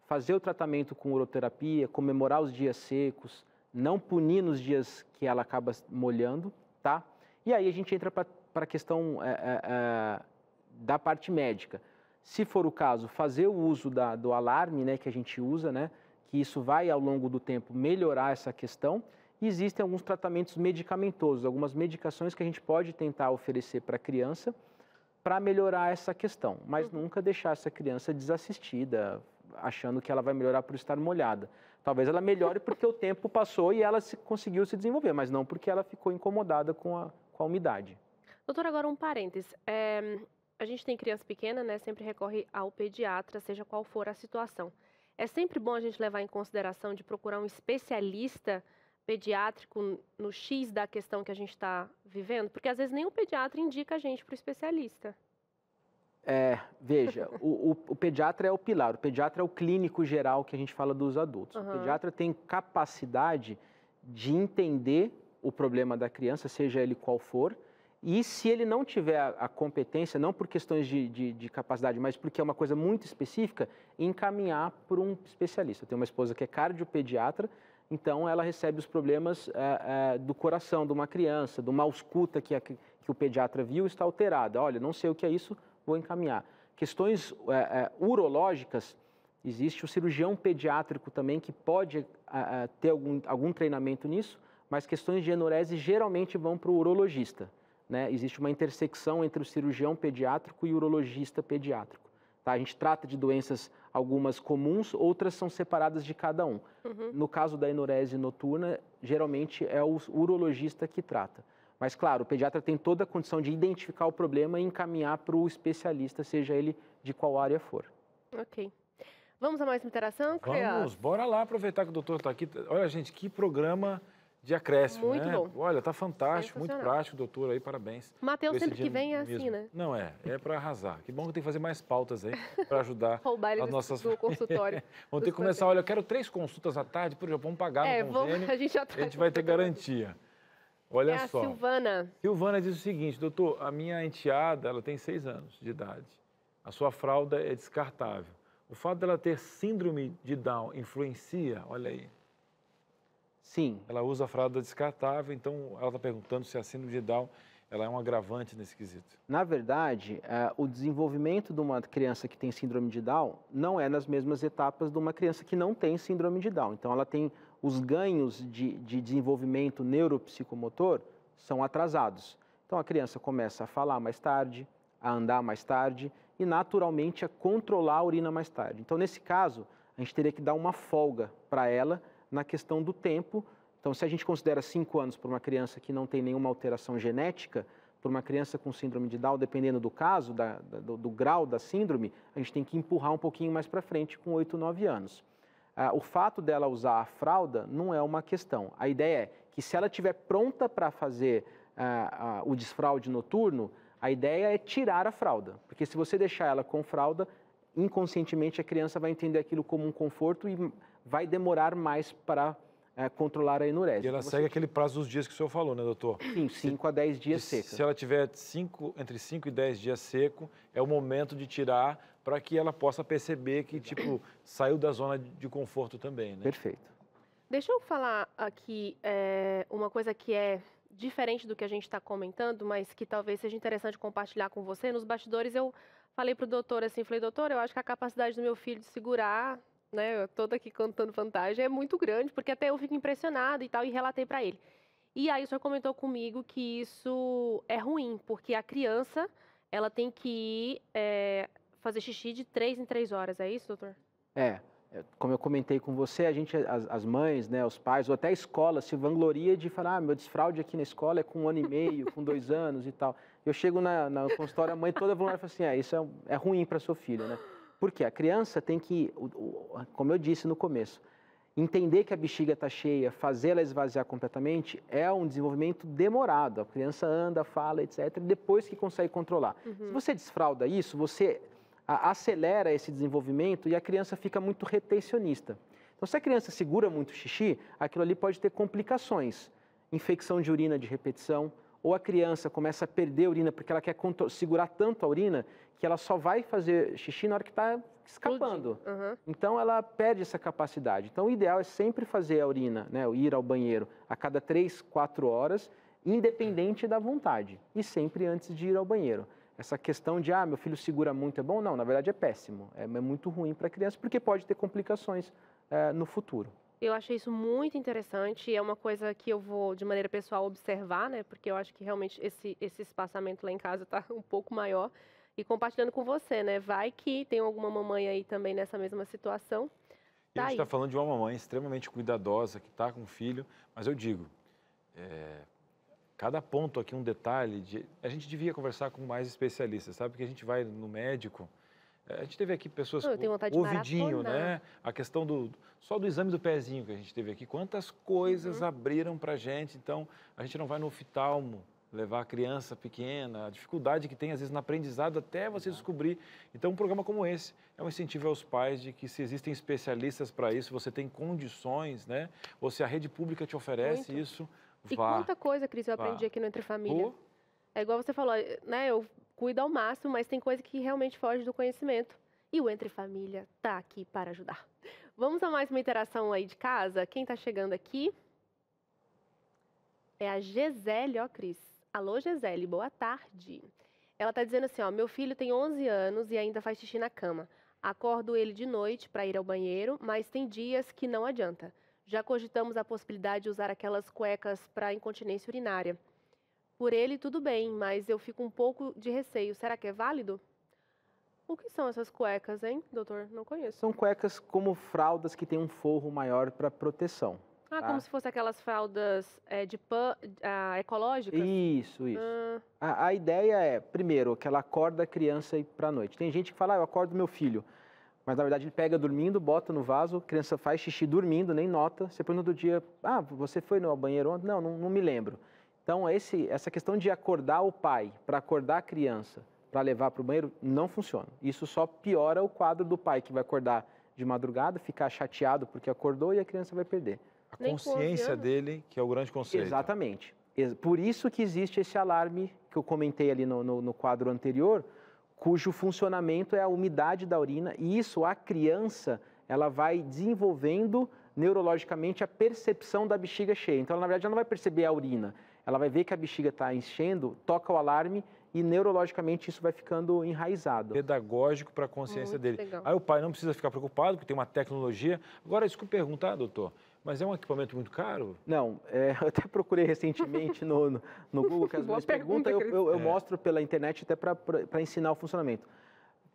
fazer o tratamento com uroterapia, comemorar os dias secos, não punir nos dias que ela acaba molhando, tá? E aí a gente entra para a questão é, é, é, da parte médica. Se for o caso, fazer o uso da, do alarme, né, que a gente usa, né, que isso vai ao longo do tempo melhorar essa questão existem alguns tratamentos medicamentosos, algumas medicações que a gente pode tentar oferecer para a criança para melhorar essa questão, mas uhum. nunca deixar essa criança desassistida, achando que ela vai melhorar por estar molhada. Talvez ela melhore porque o tempo passou e ela se, conseguiu se desenvolver, mas não porque ela ficou incomodada com a, com a umidade. Doutor, agora um parênteses. É, a gente tem criança pequena, né? Sempre recorre ao pediatra, seja qual for a situação. É sempre bom a gente levar em consideração de procurar um especialista pediátrico no X da questão que a gente está vivendo? Porque às vezes nem o pediatra indica a gente para o especialista. É, veja, o, o, o, pediatra é o pilar, o pediatra é o clínico geral que a gente fala dos adultos. Uhum. O pediatra tem capacidade de entender o problema da criança, seja ele qual for, e se ele não tiver a, competência, não por questões de, de, de, capacidade, mas porque é uma coisa muito específica, encaminhar para um especialista. Eu tenho uma esposa que é cardiopediatra, então ela recebe os problemas é, é, do coração de uma criança, de uma ausculta que, a, que o pediatra viu está alterada. Olha, não sei o que é isso, vou encaminhar. Questões é, urológicas, existe o cirurgião pediátrico também que pode ter algum, algum treinamento nisso, mas questões de enorese geralmente vão para o urologista. Né? Existe uma intersecção entre o cirurgião pediátrico e o urologista pediátrico. Tá? A gente trata de doenças algumas comuns, outras são separadas de cada um. Uhum. No caso da enurese noturna, geralmente é o urologista que trata. Mas, claro, o pediatra tem toda a condição de identificar o problema e encaminhar para o especialista, seja ele de qual área for. Ok. Vamos a mais uma interação, Cleo? Vamos, bora lá aproveitar que o doutor está aqui. Olha, gente, que programa de acréscimo, muito né? Bom. Olha, tá fantástico, muito prático, doutor, aí, parabéns. Matheus sempre que vem é assim, né? Não é, é para arrasar. Que bom que tem que fazer mais pautas aí para ajudar Roubar ele as nossas... do consultório. vamos ter que começar, olha, eu quero três consultas à tarde para o Japão pagar é, no convênio. Vamos, a gente já tá a gente vai ter garantia. Olha é só. Silvana. Silvana diz o seguinte, doutor, a minha enteada, ela tem seis anos de idade. A sua fralda é descartável. O fato dela ter síndrome de Down influencia, olha aí, Sim. Ela usa a fralda descartável, então ela está perguntando se a síndrome de Down ela é um agravante nesse quesito. Na verdade, é, o desenvolvimento de uma criança que tem síndrome de Down não é nas mesmas etapas de uma criança que não tem síndrome de Down. Então, ela tem os ganhos de, de desenvolvimento neuropsicomotor são atrasados. Então, a criança começa a falar mais tarde, a andar mais tarde e, naturalmente, a controlar a urina mais tarde. Então, nesse caso, a gente teria que dar uma folga para ela na questão do tempo. Então, se a gente considera cinco anos para uma criança que não tem nenhuma alteração genética, para uma criança com síndrome de Down, dependendo do caso, da, da, do, do, grau da síndrome, a gente tem que empurrar um pouquinho mais para frente com oito, nove anos. Ah, o fato dela usar a fralda não é uma questão. A ideia é que se ela estiver pronta para fazer ah, ah, o desfraude noturno, a ideia é tirar a fralda. Porque se você deixar ela com fralda, inconscientemente a criança vai entender aquilo como um conforto e vai demorar mais para é, controlar a enurese. E ela então, segue você... aquele prazo dos dias que o senhor falou, né, doutor? Sim, 5 a 10 dias se, seca. Se ela tiver cinco, entre 5 e 10 dias seco, é o momento de tirar para que ela possa perceber que, tipo, saiu da zona de conforto também, né? Perfeito. Deixa eu falar aqui é, uma coisa que é diferente do que a gente está comentando, mas que talvez seja interessante compartilhar com você. Nos bastidores eu falei para o doutor assim, falei, doutor, eu acho que a capacidade do meu filho de segurar né, eu toda aqui contando vantagem, é muito grande, porque até eu fico impressionada e tal, e relatei para ele. E aí o senhor comentou comigo que isso é ruim, porque a criança, ela tem que ir é, fazer xixi de três em três horas, é isso, doutor? É, é, como eu comentei com você, a gente, as, as, mães, né, os pais, ou até a escola, se vangloria de falar, ah, meu desfraude aqui na escola é com um ano e meio, com dois anos e tal. Eu chego na, na consultório, a mãe toda vulnerável fala assim, ah, isso é, é ruim para sua filha, né? Porque a criança tem que, como eu disse no começo, entender que a bexiga está cheia, fazê-la esvaziar completamente, é um desenvolvimento demorado. A criança anda, fala, etc., depois que consegue controlar. Uhum. Se você desfralda isso, você acelera esse desenvolvimento e a criança fica muito retencionista. Então, se a criança segura muito xixi, aquilo ali pode ter complicações. Infecção de urina de repetição, ou a criança começa a perder a urina porque ela quer segurar tanto a urina que ela só vai fazer xixi na hora que está escapando. Uhum. Então ela perde essa capacidade. Então o ideal é sempre fazer a urina, né, ir ao banheiro a cada 3, 4 horas, independente da vontade e sempre antes de ir ao banheiro. Essa questão de, ah, meu filho segura muito é bom? Não, na verdade é péssimo. É, é muito ruim para a criança porque pode ter complicações é, no futuro. Eu achei isso muito interessante e é uma coisa que eu vou, de maneira pessoal, observar, né? Porque eu acho que realmente esse, esse espaçamento lá em casa está um pouco maior. E compartilhando com você, né? Vai que tem alguma mamãe aí também nessa mesma situação. Tá a gente está falando de uma mamãe extremamente cuidadosa que está com o filho, mas eu digo, é, cada ponto aqui um detalhe. De, a gente devia conversar com mais especialistas, sabe? Porque a gente vai no médico é, a gente teve aqui pessoas Não, com ouvidinho, né? A questão do só do exame do pezinho que a gente teve aqui, quantas coisas uhum. abriram para gente. Então, a gente não vai no oftalmo levar a criança pequena, a dificuldade que tem às vezes no aprendizado até você descobrir. Então, um programa como esse é um incentivo aos pais de que se existem especialistas para isso, você tem condições, né? Ou se a rede pública te oferece Muito. isso, e vá. E quanta coisa, Cris, eu vá. aprendi aqui no Entre Família. Pô. É igual você falou, né? Eu cuida ao máximo, mas tem coisa que realmente foge do conhecimento. E o Entre Família tá aqui para ajudar. Vamos a mais uma interação aí de casa? Quem tá chegando aqui? É a Gisele, ó, Cris. Alô, Gisele, boa tarde. Ela tá dizendo assim, ó, meu filho tem 11 anos e ainda faz xixi na cama. Acordo ele de noite para ir ao banheiro, mas tem dias que não adianta. Já cogitamos a possibilidade de usar aquelas cuecas para incontinência urinária. Por ele, tudo bem, mas eu fico um pouco de receio. Será que é válido? O que são essas cuecas, hein, doutor? Não conheço. São cuecas como fraldas que têm um forro maior para proteção. Ah, tá? como se fosse aquelas fraldas é, de pan, ah, ecológicas? Isso, isso. Ah. A, a, ideia é, primeiro, que ela acorda a criança para a noite. Tem gente que fala, ah, eu acordo meu filho. Mas, na verdade, ele pega dormindo, bota no vaso, a criança faz xixi dormindo, nem nota. Você pergunta do dia, ah, você foi no banheiro ontem? Não, não, não me lembro. Então, esse, essa questão de acordar o pai para acordar a criança para levar para o banheiro não funciona. Isso só piora o quadro do pai que vai acordar de madrugada, ficar chateado porque acordou e a criança vai perder. A consciência dele, que é o grande conceito. Exatamente. Por isso que existe esse alarme que eu comentei ali no, no, no quadro anterior, cujo funcionamento é a umidade da urina, e isso a criança ela vai desenvolvendo neurologicamente a percepção da bexiga cheia. Então, na verdade, ela não vai perceber a urina, ela vai ver que a bexiga está enchendo, toca o alarme e neurologicamente isso vai ficando enraizado. Pedagógico para a consciência Muito dele. Legal. Aí o pai não precisa ficar preocupado, porque tem uma tecnologia. Agora, desculpe perguntar, doutor, mas é um equipamento muito caro? Não, é, eu até procurei recentemente no, no, no Google, que as minhas perguntas, eu, eu, eu é. mostro pela internet até para ensinar o funcionamento.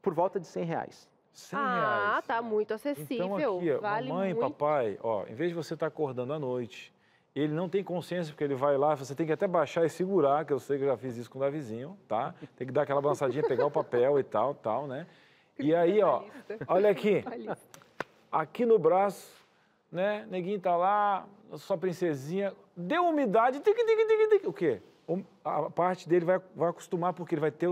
Por volta de 100 reais. 100 ah, reais. Ah, tá muito então, acessível. Então aqui, vale mamãe, muito. papai, ó, em vez de você estar tá acordando à noite, ele não tem consciência, porque ele vai lá, você tem que até baixar e segurar, que eu sei que eu já fiz isso com o Davizinho, tá? Tem que dar aquela balançadinha, pegar o papel e tal, tal, né? E aí, ó, olha aqui. Aqui no braço, né? Neguinho tá lá, sua princesinha. Deu umidade, O quê? A parte dele vai, vai acostumar, porque ele vai ter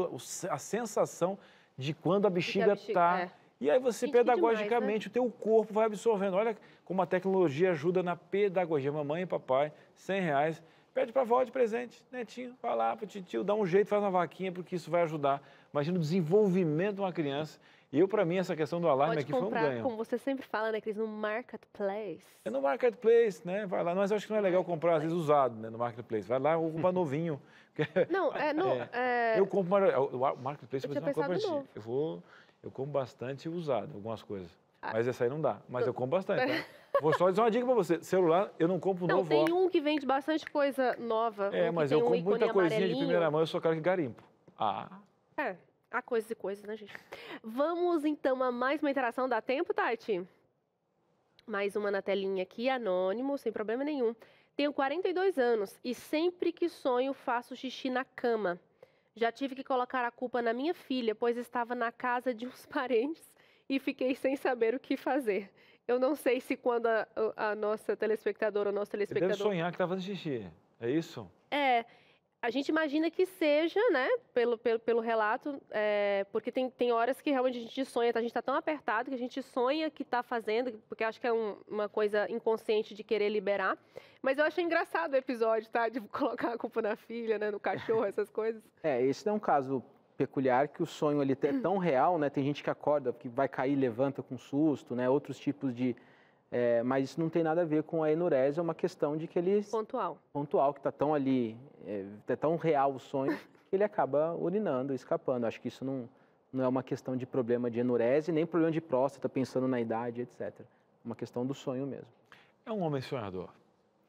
a sensação de quando a bexiga, a bexiga tá. É. E aí você, Gente, pedagogicamente, demais, né? o teu corpo vai absorvendo. Olha, como a tecnologia ajuda na pedagogia. Mamãe e papai, 100 reais, pede para a avó de presente, netinho, vai lá para o tio, dá um jeito, faz uma vaquinha, porque isso vai ajudar. Imagina o desenvolvimento de uma criança. E eu, para mim, essa questão do alarme Pode aqui é comprar, foi um ganho. como você sempre fala, né, Cris, no marketplace. É no marketplace, né? Vai lá. Mas acho que não é legal comprar, às vezes, usado, né, no marketplace. Vai lá, vou comprar novinho. Não, é, no, é, é... Eu compro, o marketplace eu é uma coisa Eu vou, eu compro bastante usado, algumas coisas. Ah. Mas essa aí não dá. Mas eu compro bastante, né? Vou só dizer uma dica pra você. Celular, eu não compro não, novo. Não, tem um que vende bastante coisa nova. É, um mas eu compro um muita coisinha de primeira mão, eu sou cara que garimpo. Ah. É, há coisas e coisas, né, gente? Vamos, então, a mais uma interação. Dá tempo, Tati? Mais uma na telinha aqui, anônimo, sem problema nenhum. Tenho 42 anos e sempre que sonho faço xixi na cama. Já tive que colocar a culpa na minha filha, pois estava na casa de uns parentes e fiquei sem saber o que fazer. Eu não sei se quando a, a nossa telespectadora, o nosso telespectador... deve sonhar que estava tá fazendo xixi, é isso? É, a gente imagina que seja, né, pelo, pelo, pelo relato, é, porque tem, tem horas que realmente a gente sonha, a gente está tão apertado que a gente sonha que está fazendo, porque acho que é um, uma coisa inconsciente de querer liberar. Mas eu achei engraçado o episódio, tá, de colocar a culpa na filha, né, no cachorro, essas coisas. É, esse não é um caso peculiar que o sonho ele é tão hum. real, né? Tem gente que acorda, que vai cair, levanta com susto, né? Outros tipos de... É, mas isso não tem nada a ver com a enurese, é uma questão de que ele... Pontual. Pontual, que está tão ali, é, tá tão real o sonho, que ele acaba urinando, escapando. Acho que isso não, não é uma questão de problema de enurese, nem problema de próstata, pensando na idade, etc. É uma questão do sonho mesmo. É um homem sonhador.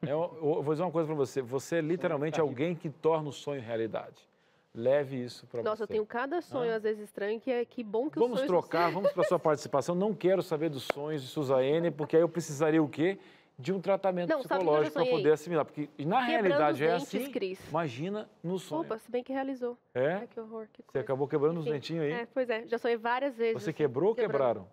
É eu, eu vou dizer uma coisa para você. Você é literalmente alguém que torna o sonho realidade. Leve isso para você. Nossa, eu tenho cada sonho, ah. às vezes, estranho, que é que bom que vamos os Vamos trocar, vamos para sua participação. Não quero saber dos sonhos de Suzaene, porque aí eu precisaria o quê? De um tratamento não, psicológico para poder assimilar. Porque na Quebrando realidade é dentes, assim. Cris. Imagina no sonho. Opa, se bem que realizou. É? Ai, que horror. Que você acabou quebrando Enfim, os dentinhos aí? É, pois é, já sonhei várias vezes. Você assim, quebrou ou quebraram?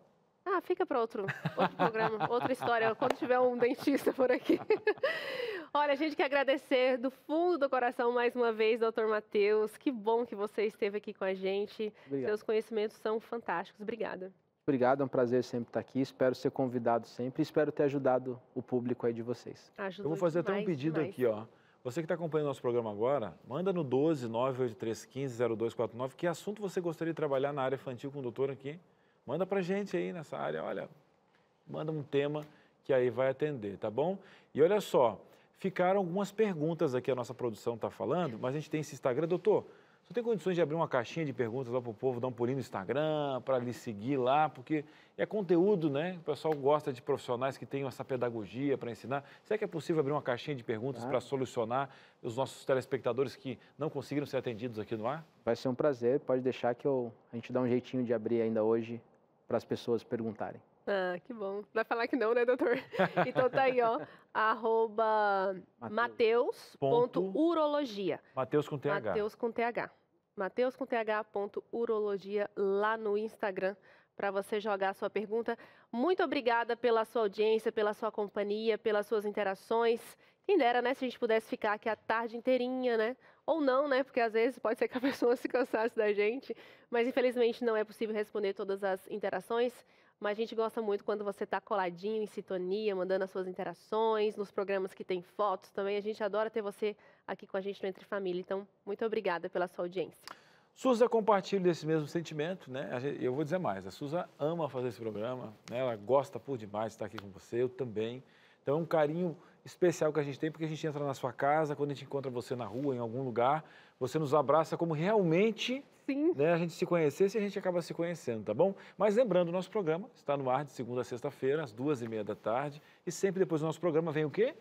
Ah, fica para outro, outro programa, outra história, quando tiver um dentista por aqui. Olha, a gente quer agradecer do fundo do coração mais uma vez, doutor Matheus. Que bom que você esteve aqui com a gente. Obrigado. Seus conhecimentos são fantásticos. Obrigada. Obrigado, é um prazer sempre estar aqui. Espero ser convidado sempre. Espero ter ajudado o público aí de vocês. Ajudou Eu vou fazer demais, até um pedido demais. aqui, ó. Você que está acompanhando nosso programa agora, manda no 12 15 0249 que assunto você gostaria de trabalhar na área infantil com o doutor aqui. Manda para gente aí nessa área, olha, manda um tema que aí vai atender, tá bom? E olha só, ficaram algumas perguntas aqui, a nossa produção está falando, mas a gente tem esse Instagram. Doutor, você tem condições de abrir uma caixinha de perguntas lá para o povo, dar um pulinho no Instagram, para lhe seguir lá, porque é conteúdo, né? O pessoal gosta de profissionais que tenham essa pedagogia para ensinar. Será que é possível abrir uma caixinha de perguntas ah. para solucionar os nossos telespectadores que não conseguiram ser atendidos aqui no ar? Vai ser um prazer, pode deixar que eu, a gente dá um jeitinho de abrir ainda hoje para as pessoas perguntarem. Ah, que bom. Vai falar que não, né, doutor? Então tá aí, ó. arroba mateus.urologia. Mateus com TH. Mateus com TH. Mateus com TH.urologia lá no Instagram para você jogar a sua pergunta. Muito obrigada pela sua audiência, pela sua companhia, pelas suas interações. Quem dera, né, se a gente pudesse ficar aqui a tarde inteirinha, né? Ou não, né? Porque às vezes pode ser que a pessoa se cansasse da gente, mas infelizmente não é possível responder todas as interações. Mas a gente gosta muito quando você está coladinho, em sintonia, mandando as suas interações, nos programas que tem fotos também. A gente adora ter você aqui com a gente no Entre Família. Então, muito obrigada pela sua audiência. Suza compartilha desse mesmo sentimento, né? Eu vou dizer mais, a Suza ama fazer esse programa, né? ela gosta por demais de estar aqui com você, eu também. Então é um carinho especial que a gente tem, porque a gente entra na sua casa, quando a gente encontra você na rua, em algum lugar, você nos abraça como realmente Sim. Né, a gente se conhecesse e a gente acaba se conhecendo, tá bom? Mas lembrando, o nosso programa está no ar de segunda a sexta-feira, às duas e meia da tarde. E sempre depois do nosso programa vem o quê?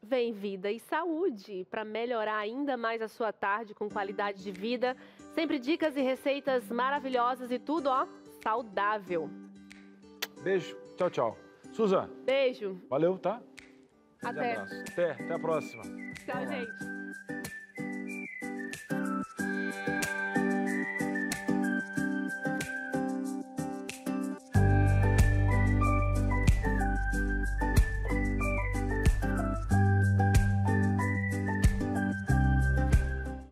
Vem vida e saúde para melhorar ainda mais a sua tarde com qualidade de vida. Sempre dicas e receitas maravilhosas e tudo, ó, saudável. Beijo, tchau, tchau. Suzana. Beijo. Valeu, tá? Até. Até. Até. Até a próxima. Tchau, gente.